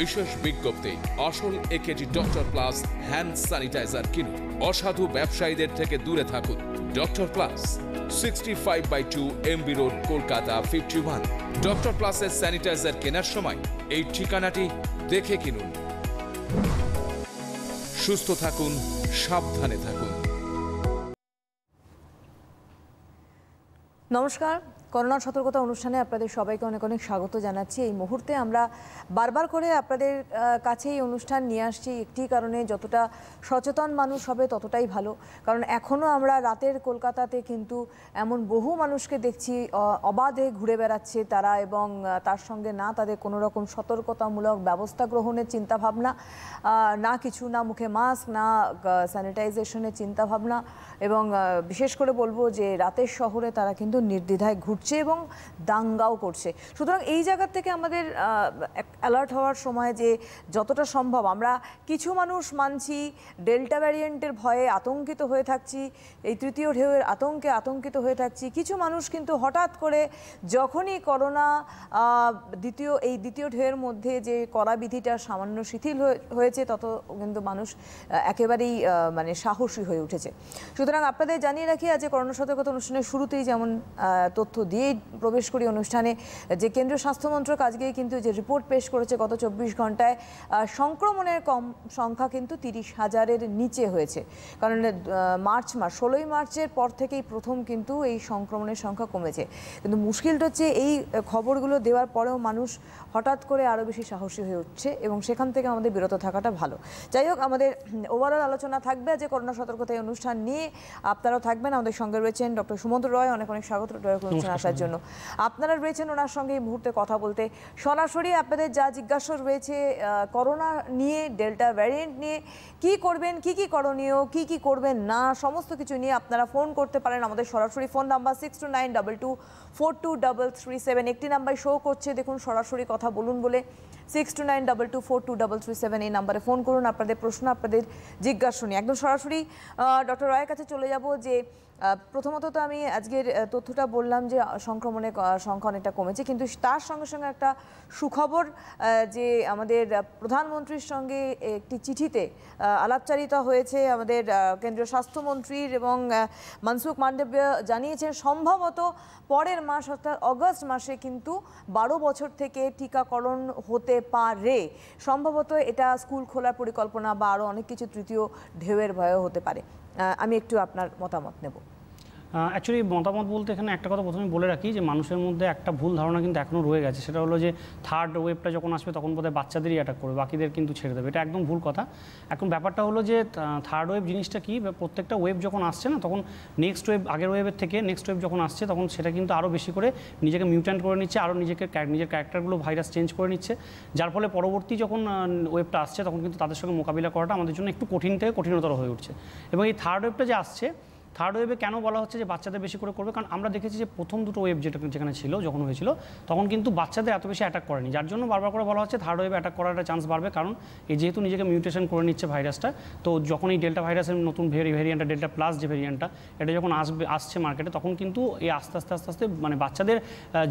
বিশেষ বিজ্ঞপ্তি আসল A KG doctor plus hand sanitizer কিনুন অসাধু ব্যবসায়ীদের থেকে দূরে থাকুন doctor plus sixty five by two MB road Kolkata fifty one doctor প্লাসের স্যানিটাইজার কেনার সময় এই ঠিকানাটি দেখে কিনুন সুস্থ থাকুন সাবধানে থাকুন নমস্কার করোনা সতর্কতা অনুষ্ঠানে আপনাদের সবাইকে অনেক অনেক স্বাগত জানাচ্ছি এই মুহূর্তে আমরা বারবার করে আপনাদের কাছে এই অনুষ্ঠান নিয়ে আসছি একটি কারণে যতটা সচেতন মানুষ হবে ততটাই ভালো কারণ এখনও আমরা রাতের কলকাতাতে কিন্তু এমন বহু মানুষকে দেখছি অবাধে ঘুরে বেড়াচ্ছে তারা এবং তার সঙ্গে না তাদের কোনো রকম সতর্কতামূলক ব্যবস্থা গ্রহণের চিন্তাভাবনা না কিছু না মুখে মাস্ক না স্যানিটাইজেশনের চিন্তাভাবনা এবং বিশেষ করে বলবো যে রাতের শহরে তারা কিন্তু নির্দ্বিধায় ঘুরে ঘুরছে এবং দাঙ্গাও করছে সুতরাং এই জায়গার থেকে আমাদের অ্যালার্ট হওয়ার সময় যে যতটা সম্ভব আমরা কিছু মানুষ মানছি ডেল্টা ভ্যারিয়েন্টের ভয়ে আতঙ্কিত হয়ে থাকছি এই তৃতীয় ঢেউয়ের আতঙ্কে আতঙ্কিত হয়ে থাকছি কিছু মানুষ কিন্তু হঠাৎ করে যখনই করোনা দ্বিতীয় এই দ্বিতীয় ঢেউয়ের মধ্যে যে কড়া বিধিটা সামান্য শিথিল হয়েছে তত কিন্তু মানুষ একেবারেই মানে সাহসী হয়ে উঠেছে সুতরাং আপনাদের জানিয়ে রাখি আজ করোনা সতর্কতা অনুষ্ঠানের শুরুতেই যেমন তথ্য দিয়েই প্রবেশ করি অনুষ্ঠানে যে কেন্দ্রীয় স্বাস্থ্যমন্ত্রক আজকে কিন্তু যে রিপোর্ট পেশ করেছে গত চব্বিশ ঘন্টায় সংক্রমণের কম সংখ্যা কিন্তু তিরিশ হাজারের নিচে হয়েছে কারণ মার্চ মাস ষোলোই মার্চের পর থেকেই প্রথম কিন্তু এই সংক্রমণের সংখ্যা কমেছে কিন্তু মুশকিলটা হচ্ছে এই খবরগুলো দেওয়ার পরেও মানুষ হঠাৎ করে আরও বেশি সাহসী হয়ে উঠছে এবং সেখান থেকে আমাদের বিরত থাকাটা ভালো যাই হোক আমাদের ওভারঅল আলোচনা থাকবে যে করোনা সতর্কতা এই অনুষ্ঠান নিয়ে আপনারাও থাকবেন আমাদের সঙ্গে রয়েছেন ডক্টর সুমন্ত রয় অনেক অনেক স্বাগত অনুষ্ঠানে আসার জন্য আপনারা রয়েছেন ওনার সঙ্গে এই মুহূর্তে কথা বলতে সরাসরি আপনাদের যা জিজ্ঞাসা রয়েছে করোনা নিয়ে ডেল্টা ভ্যারিয়েন্ট নিয়ে কি করবেন কি কি করণীয় কি কি করবেন না সমস্ত কিছু নিয়ে আপনারা ফোন করতে পারেন আমাদের সরাসরি phone number six two nine double two four two double three seven একটি নাম্বার শো করছে দেখুন সরাসরি কথা বলুন বলে six two nine double two four two double three seven এই নাম্বারে ফোন করুন আপনাদের প্রশ্ন আপনাদের জিজ্ঞাসা শুনি একদম সরাসরি ডক্টর রয়ের কাছে চলে যাব যে প্রথমত তো আমি আজকের তথ্যটা বললাম যে সংক্রমণের সংখ্যা অনেকটা কমেছে কিন্তু তার সঙ্গে সঙ্গে একটা সুখবর যে আমাদের প্রধানমন্ত্রীর সঙ্গে একটি চিঠিতে আলাপচারিতা হয়েছে আমাদের কেন্দ্রীয় স্বাস্থ্যমন্ত্রীর এবং মনসুখ মান্ডব্য জানিয়েছেন সম্ভবত পরের মাস অর্থাৎ অগস্ট মাসে কিন্তু বারো বছর থেকে টিকাকরণ হতে পারে সম্ভবত এটা স্কুল খোলার পরিকল্পনা বা আরও অনেক কিছু তৃতীয় ঢেউয়ের ভয়ও হতে পারে আমি একটু আপনার মতামত নেব অ্যাকচুয়ালি মতামত বলতে এখানে একটা কথা প্রথমে বলে রাখি যে মানুষের মধ্যে একটা ভুল ধারণা কিন্তু এখনও রয়ে গেছে সেটা হলো যে থার্ড ওয়েভটা যখন আসবে তখন বোধহয় বাচ্চাদেরই অ্যাটাক করবে বাকিদের কিন্তু ছেড়ে দেবে এটা একদম ভুল কথা এখন ব্যাপারটা হলো যে থার্ড ওয়েভ জিনিসটা কি প্রত্যেকটা ওয়েভ যখন আসছে না তখন নেক্সট ওয়েভ আগের ওয়েভের থেকে নেক্সট ওয়েভ যখন আসছে তখন সেটা কিন্তু আরও বেশি করে নিজেকে মিউট্যান্ট করে নিচ্ছে আরও নিজেকে নিজের ক্যারেক্টারগুলো ভাইরাস চেঞ্জ করে নিচ্ছে যার ফলে পরবর্তী যখন ওয়েবটা আসছে তখন কিন্তু তাদের সঙ্গে মোকাবিলা করাটা আমাদের জন্য একটু কঠিন থেকে কঠিনতর হয়ে উঠছে এবং এই থার্ড ওয়েভটা যে আসছে থার্ড ওয়েভে কেন বলা হচ্ছে যে বাচ্চাদের বেশি করে করবে কারণ আমরা দেখেছি যে প্রথম দুটো ওয়েভ যেটা যেখানে ছিল যখন হয়েছিল তখন কিন্তু বাচ্চাদের এত বেশি অ্যাটাক করেনি যার জন্য বারবার করে বলা হচ্ছে থার্ড ওয়েভে অ্যাটাক করার একটা চান্স বাড়বে কারণ এই যেহেতু নিজেকে মিউটেশন করে নিচ্ছে ভাইরাসটা তো যখন এই ডেল্টা ভাইরাসের নতুন ভেরি ভেরিয়েন্টটা ডেল্টা প্লাস যে ভেরিয়েন্টটা এটা যখন আসবে আসছে মার্কেটে তখন কিন্তু এই আস্তে আস্তে আস্তে আস্তে মানে বাচ্চাদের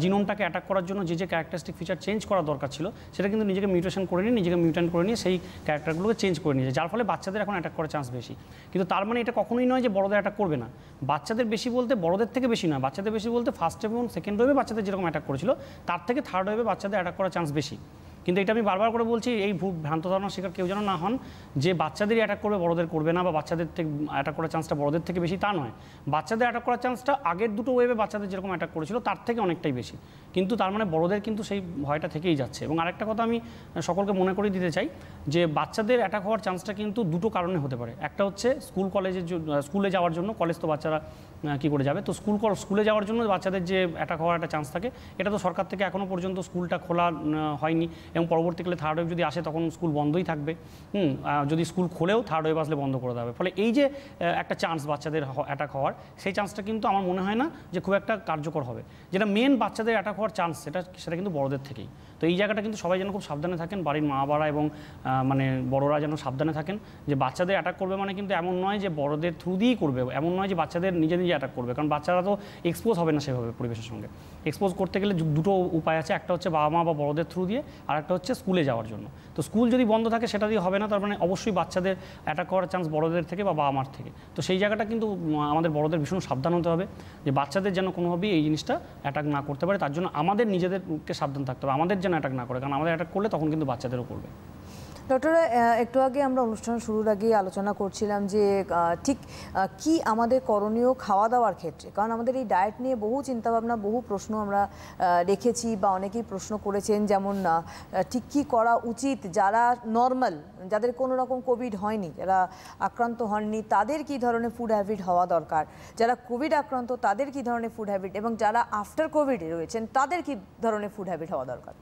জিনোমটাকে অ্যাটাক করার জন্য যে যে ক্যারেক্টারিস্টিক ফিচার চেঞ্জ করা দরকার ছিল সেটা কিন্তু নিজেকে মিউটেশন করে নিয়ে নিজেকে মিউটেন্ট করে নিয়ে সেই ক্যারেক্টারগুলোকে চেঞ্জ করে নিয়েছে যার ফলে বাচ্চাদের এখন অ্যাটাক করার চান্স বেশি কিন্তু তার মানে এটা কখনোই নয় যে বড়দের অ্যাটাক করবে হবে না বাচ্চাদের বেশি বলতে বড়দের থেকে বেশি না বাচ্চাদের বেশি বলতে ফার্স্ট এবং সেকেন্ড ওয়েভে বাচ্চাদের যেরকম অ্যাটাক করেছিল তার থেকে থার্ড ওয়েভে বাচ্চাদের অ্যাটাক করার চান্স বেশি কিন্তু এটা আমি বারবার করে বলছি এই ভ্রান্ত ধারণার শিকার কেউ যেন না হন যে বাচ্চাদেরই অ্যাটাক করবে বড়দের করবে না বা বাচ্চাদের থেকে অ্যাটাক করার চান্সটা বড়দের থেকে বেশি তা নয় বাচ্চাদের অ্যাটাক করার চান্সটা আগের দুটো ওয়েবে বাচ্চাদের যেরকম অ্যাটাক করেছিল তার থেকে অনেকটাই বেশি কিন্তু তার মানে বড়দের কিন্তু সেই ভয়টা থেকেই যাচ্ছে এবং আরেকটা কথা আমি সকলকে মনে করে দিতে চাই যে বাচ্চাদের অ্যাটাক হওয়ার চান্সটা কিন্তু দুটো কারণে হতে পারে একটা হচ্ছে স্কুল কলেজের স্কুলে যাওয়ার জন্য কলেজ তো বাচ্চারা কী করে যাবে তো স্কুল স্কুলে যাওয়ার জন্য বাচ্চাদের যে অ্যাটাক হওয়ার একটা চান্স থাকে এটা তো সরকার থেকে এখনও পর্যন্ত স্কুলটা খোলা হয়নি এবং পরবর্তীকালে থার্ড ওয়েভ যদি আসে তখন স্কুল বন্ধই থাকবে হুম যদি স্কুল খোলেও থার্ড ওয়েভ আসলে বন্ধ করে দেবে ফলে এই যে একটা চান্স বাচ্চাদের অ্যাটাক হওয়ার সেই চান্সটা কিন্তু আমার মনে হয় না যে খুব একটা কার্যকর হবে যেটা মেন বাচ্চাদের অ্যাটাক হওয়ার চান্স সেটা সেটা কিন্তু বড়দের থেকেই তো এই জায়গাটা কিন্তু সবাই যেন খুব সাবধানে থাকেন বাড়ির মা বাড়া এবং মানে বড়রা যেন সাবধানে থাকেন যে বাচ্চাদের অ্যাটাক করবে মানে কিন্তু এমন নয় যে বড়দের থ্রু দিয়েই করবে এমন নয় যে বাচ্চাদের নিজে নিজে অ্যাটাক করবে কারণ বাচ্চারা তো এক্সপোজ হবে না সেভাবে পরিবেশের সঙ্গে এক্সপোজ করতে গেলে দুটো উপায় আছে একটা হচ্ছে বাবা মা বা বড়দের থ্রু দিয়ে আর একটা হচ্ছে স্কুলে যাওয়ার জন্য তো স্কুল যদি বন্ধ থাকে সেটা দিয়ে হবে না তার মানে অবশ্যই বাচ্চাদের অ্যাটাক করার চান্স বড়দের থেকে বা বাবা মার থেকে তো সেই জায়গাটা কিন্তু আমাদের বড়দের ভীষণ সাবধান হতে হবে যে বাচ্চাদের যেন কোনোভাবেই এই জিনিসটা অ্যাটাক না করতে পারে তার জন্য আমাদের নিজেদেরকে সাবধান থাকতে হবে আমাদের যেন অ্যাটাক না করে কারণ আমাদের অ্যাটাক করলে তখন কিন্তু বাচ্চাদেরও করবে ডক্টর একটু আগে আমরা অনুষ্ঠান শুরুর আগে আলোচনা করছিলাম যে ঠিক কি আমাদের করণীয় খাওয়া দাওয়ার ক্ষেত্রে কারণ আমাদের এই ডায়েট নিয়ে বহু চিন্তাভাবনা বহু প্রশ্ন আমরা রেখেছি বা অনেকেই প্রশ্ন করেছেন যেমন ঠিক কী করা উচিত যারা নর্মাল যাদের কোনো রকম কোভিড হয়নি যারা আক্রান্ত হননি তাদের কি ধরনের ফুড হ্যাবিট হওয়া দরকার যারা কোভিড আক্রান্ত তাদের কি ধরনের ফুড হ্যাবিট এবং যারা আফটার কোভিড রয়েছেন তাদের কি ধরনের ফুড হ্যাবিট হওয়া দরকার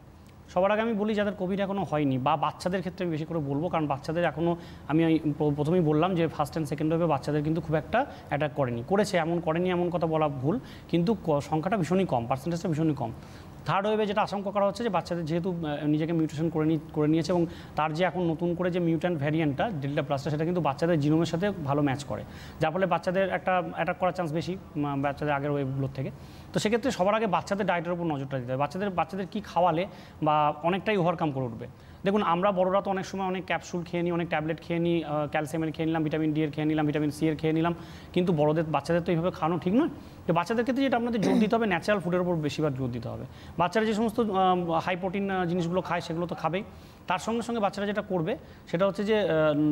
সবার আগে আমি বলি যাদের কোভিড এখনও হয়নি বা বাচ্চাদের ক্ষেত্রে আমি বেশি করে বলবো কারণ বাচ্চাদের এখনও আমি প্রথমেই বললাম যে ফার্স্ট অ্যান্ড সেকেন্ড ওয়েভে বাচ্চাদের কিন্তু খুব একটা অ্যাটাক করেনি করেছে এমন করেনি এমন কথা বলা ভুল কিন্তু সংখ্যাটা ভীষণই কম পার্সেন্টেজটা ভীষণই কম থার্ড ওয়েভে যেটা আশঙ্কা করা হচ্ছে যে বাচ্চাদের যেহেতু নিজেকে মিউটেশন করে করে নিয়েছে এবং তার যে এখন নতুন করে যে মিউট্যান্ট ভ্যারিয়েন্টটা ডেল্টা প্লাসটা সেটা কিন্তু বাচ্চাদের জিনোমের সাথে ভালো ম্যাচ করে যার ফলে বাচ্চাদের একটা অ্যাটাক করার চান্স বেশি বাচ্চাদের আগের ওয়েভগুলোর থেকে তো সেক্ষেত্রে সবার আগে বাচ্চাদের ডায়েটের উপর নজরটা দিতে হবে বাচ্চাদের বাচ্চাদের কী খাওয়ালে বা অনেকটাই ওভারকাম করে উঠবে দেখুন আমরা বড়রা তো অনেক সময় অনেক ক্যাপসুল খেয়ে নিই অনেক ট্যাবলেট খেয়ে নিই ক্যালসিয়ামের খেয়ে নিলাম ভিটামিন ডি এর খেয়ে নিলাম ভিটামিন সি এর খেয়ে নিলাম কিন্তু বড়দের বাচ্চাদের তো এইভাবে খাওয়ানো ঠিক নয় তো বাচ্চাদের ক্ষেত্রে যেটা আপনাদের জোর দিতে হবে ন্যাচারাল ফুডের উপর বেশিরভাগ জোর দিতে হবে বাচ্চারা যে সমস্ত হাই প্রোটিন জিনিসগুলো খায় সেগুলো তো খাবেই তার সঙ্গে সঙ্গে বাচ্চারা যেটা করবে সেটা হচ্ছে যে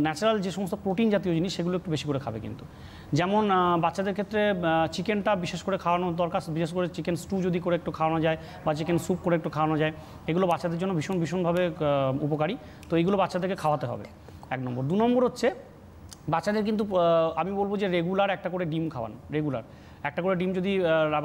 ন্যাচারাল যে সমস্ত প্রোটিন জাতীয় জিনিস সেগুলো একটু বেশি করে খাবে কিন্তু যেমন বাচ্চাদের ক্ষেত্রে চিকেনটা বিশেষ করে খাওয়ানো দরকার বিশেষ করে চিকেন স্টু যদি করে একটু খাওয়ানো যায় বা চিকেন স্যুপ করে একটু খাওয়ানো যায় এগুলো বাচ্চাদের জন্য ভীষণ ভীষণভাবে উপকারী তো এইগুলো বাচ্চাদেরকে খাওয়াতে হবে এক নম্বর দু নম্বর হচ্ছে বাচ্চাদের কিন্তু আমি বলবো যে রেগুলার একটা করে ডিম খাওয়ান রেগুলার একটা করে ডিম যদি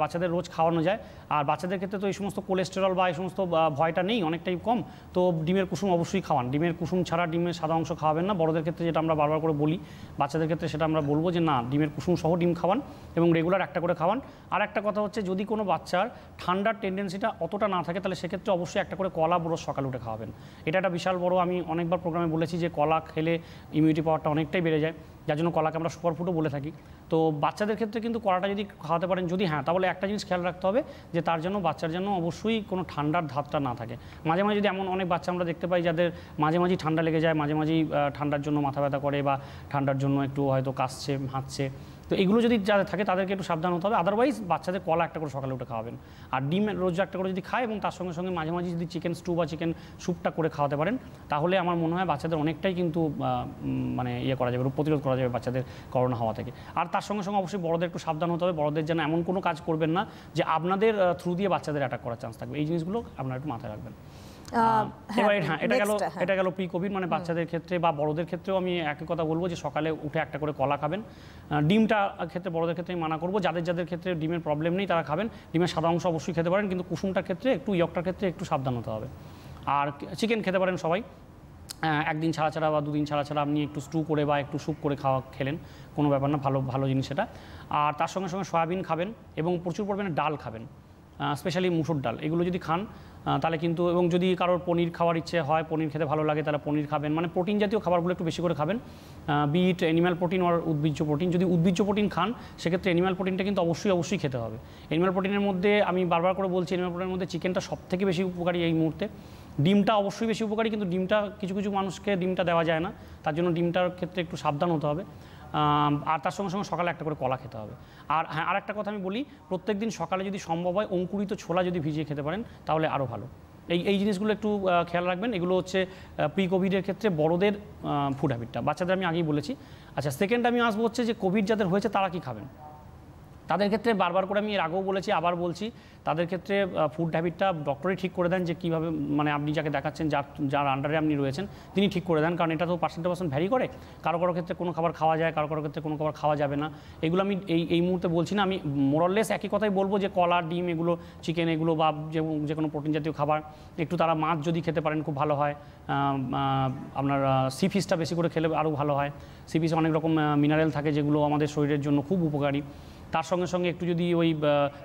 বাচ্চাদের রোজ খাওয়ানো যায় আর বাচ্চাদের ক্ষেত্রে তো এই সমস্ত কোলেস্টেরল বা এই সমস্ত ভয়টা নেই অনেকটাই কম তো ডিমের কুসুম অবশ্যই খাওয়ান ডিমের কুসুম ছাড়া ডিমের সাদা অংশ খাওয়াবেন না বড়দের ক্ষেত্রে যেটা আমরা বারবার করে বলি বাচ্চাদের ক্ষেত্রে সেটা আমরা বলবো যে না ডিমের কুসুম সহ ডিম খাওয়ান এবং রেগুলার একটা করে খাওয়ান আর একটা কথা হচ্ছে যদি কোনো বাচ্চার ঠান্ডার টেন্ডেন্সিটা অতটা না থাকে তাহলে সেক্ষেত্রে অবশ্যই একটা করে কলা বড় সকাল উঠে খাওয়াবেন এটা একটা বিশাল বড় আমি অনেকবার প্রোগ্রামে বলেছি যে কলা খেলে ইমিউনিটি পাওয়ারটা অনেকটাই বেড়ে যায় যার জন্য কলাকে আমরা সুপারফুডও বলে থাকি তো বাচ্চাদের ক্ষেত্রে কিন্তু কলাটা যদি খাওয়াতে পারেন যদি হ্যাঁ তাহলে একটা জিনিস খেয়াল রাখতে হবে যে তার জন্য বাচ্চার জন্য অবশ্যই কোনো ঠান্ডার ধাপটা না থাকে মাঝে মাঝে যদি এমন অনেক বাচ্চা আমরা দেখতে পাই যাদের মাঝে মাঝেই ঠান্ডা লেগে যায় মাঝে মাঝেই ঠান্ডার জন্য মাথা ব্যথা করে বা ঠান্ডার জন্য একটু হয়তো কাশছে হাঁটছে তো এগুলো যদি যাদের থাকে তাদেরকে একটু সাবধান হতে হবে আদারওয়াইজ বাচ্চাদের কলা একটা করে সকালে উঠে খাওয়াবেন আর ডিম রোজ একটা করে যদি খায় এবং তার সঙ্গে সঙ্গে মাঝে মাঝে যদি চিকেন স্টু বা চিকেন স্যুপটা করে খাওয়াতে পারেন তাহলে আমার মনে হয় বাচ্চাদের অনেকটাই কিন্তু মানে ইয়ে করা যাবে প্রতিরোধ করা যাবে বাচ্চাদের করোনা হওয়া থেকে আর তার সঙ্গে সঙ্গে অবশ্যই বড়দের একটু সাবধান হতে হবে বড়দের যেন এমন কোনো কাজ করবেন না যে আপনাদের থ্রু দিয়ে বাচ্চাদের অ্যাটাক করার চান্স থাকবে এই জিনিসগুলো আপনারা একটু মাথায় রাখবেন হ্যাঁ, হ্যাঁ, হ্যাঁ। এটা গেল প্রি কোভিড মানে বাচ্চাদের ক্ষেত্রে বা বড়দের ক্ষেত্রেও আমি একই কথা বলবো যে সকালে উঠে একটা করে কলা খাবেন ডিমটা ক্ষেত্রে বড়দের ক্ষেত্রে আমি মানা করবো যাদের যাদের ক্ষেত্রে ডিমের প্রবলেম নেই তারা খাবেন ডিমের সাদা অংশ অবশ্যই খেতে পারেন কিন্তু কুসুমটার ক্ষেত্রে একটু ইয়কটার ক্ষেত্রে একটু সাবধান হতে হবে আর চিকেন খেতে পারেন সবাই একদিন ছাড়া ছাড়া বা দুদিন ছাড়া ছাড়া আপনি একটু স্টু করে বা একটু স্যুপ করে খাওয়া খেলেন কোনো ব্যাপার না ভালো ভালো জিনিস এটা আর তার সঙ্গে সঙ্গে সয়াবিন খাবেন এবং প্রচুর পরিমাণে ডাল খাবেন স্পেশালি মুসুর ডাল এগুলো যদি খান তাহলে কিন্তু এবং যদি কারোর পনির খাওয়ার ইচ্ছে হয় পনির খেতে ভালো লাগে তাহলে পনির খাবেন মানে প্রোটিন জাতীয় খাবারগুলো একটু বেশি করে খাবেন বিট অ্যানিম্যাল প্রোটিন আর উদ্ভিজ্জ প্রোটিন যদি উদ্ভিজ্জ প্রোটিন খান সেক্ষেত্রে অ্যানিম্যাল প্রোটিনটা কিন্তু অবশ্যই অবশ্যই খেতে হবে অ্যানিম্যাল প্রোটিনের মধ্যে আমি বারবার করে বলছি অ্যানিম্যাল প্রোটিনের মধ্যে চিকেনটা সবথেকে বেশি উপকারী এই মুহূর্তে ডিমটা অবশ্যই বেশি উপকারী কিন্তু ডিমটা কিছু কিছু মানুষকে ডিমটা দেওয়া যায় না তার জন্য ডিমটার ক্ষেত্রে একটু সাবধান হতে হবে আর তার সঙ্গে সঙ্গে সকালে একটা করে কলা খেতে হবে আর হ্যাঁ আর একটা কথা আমি বলি প্রত্যেক দিন সকালে যদি সম্ভব হয় অঙ্কুরিত ছোলা যদি ভিজিয়ে খেতে পারেন তাহলে আরও ভালো এই এই জিনিসগুলো একটু খেয়াল রাখবেন এগুলো হচ্ছে প্রি কোভিডের ক্ষেত্রে বড়দের ফুড হ্যাবিটটা বাচ্চাদের আমি আগেই বলেছি আচ্ছা সেকেন্ড আমি আসবো হচ্ছে যে কোভিড যাদের হয়েছে তারা কি খাবেন তাদের ক্ষেত্রে বারবার করে আমি এর আগেও বলেছি আবার বলছি তাদের ক্ষেত্রে ফুড হ্যাবিটটা ডক্টরই ঠিক করে দেন যে কীভাবে মানে আপনি যাকে দেখাচ্ছেন যার যার আন্ডারে আপনি রয়েছেন তিনি ঠিক করে দেন কারণ এটা তো পার্সেন্ট টু পার্সেন্ট ভ্যারি করে কারো কারো ক্ষেত্রে কোনো খাবার খাওয়া যায় কারো কারো ক্ষেত্রে কোনো খাবার খাওয়া যাবে না এগুলো আমি এই এই মুহূর্তে বলছি না আমি মোরললেস একই কথাই বলবো যে কলা ডিম এগুলো চিকেন এগুলো বা যে যে কোনো প্রোটিন জাতীয় খাবার একটু তারা মাছ যদি খেতে পারেন খুব ভালো হয় আপনার সি ফিসটা বেশি করে খেলে আরও ভালো হয় সি ফিস অনেক রকম মিনারেল থাকে যেগুলো আমাদের শরীরের জন্য খুব উপকারী তার সঙ্গে সঙ্গে একটু যদি ওই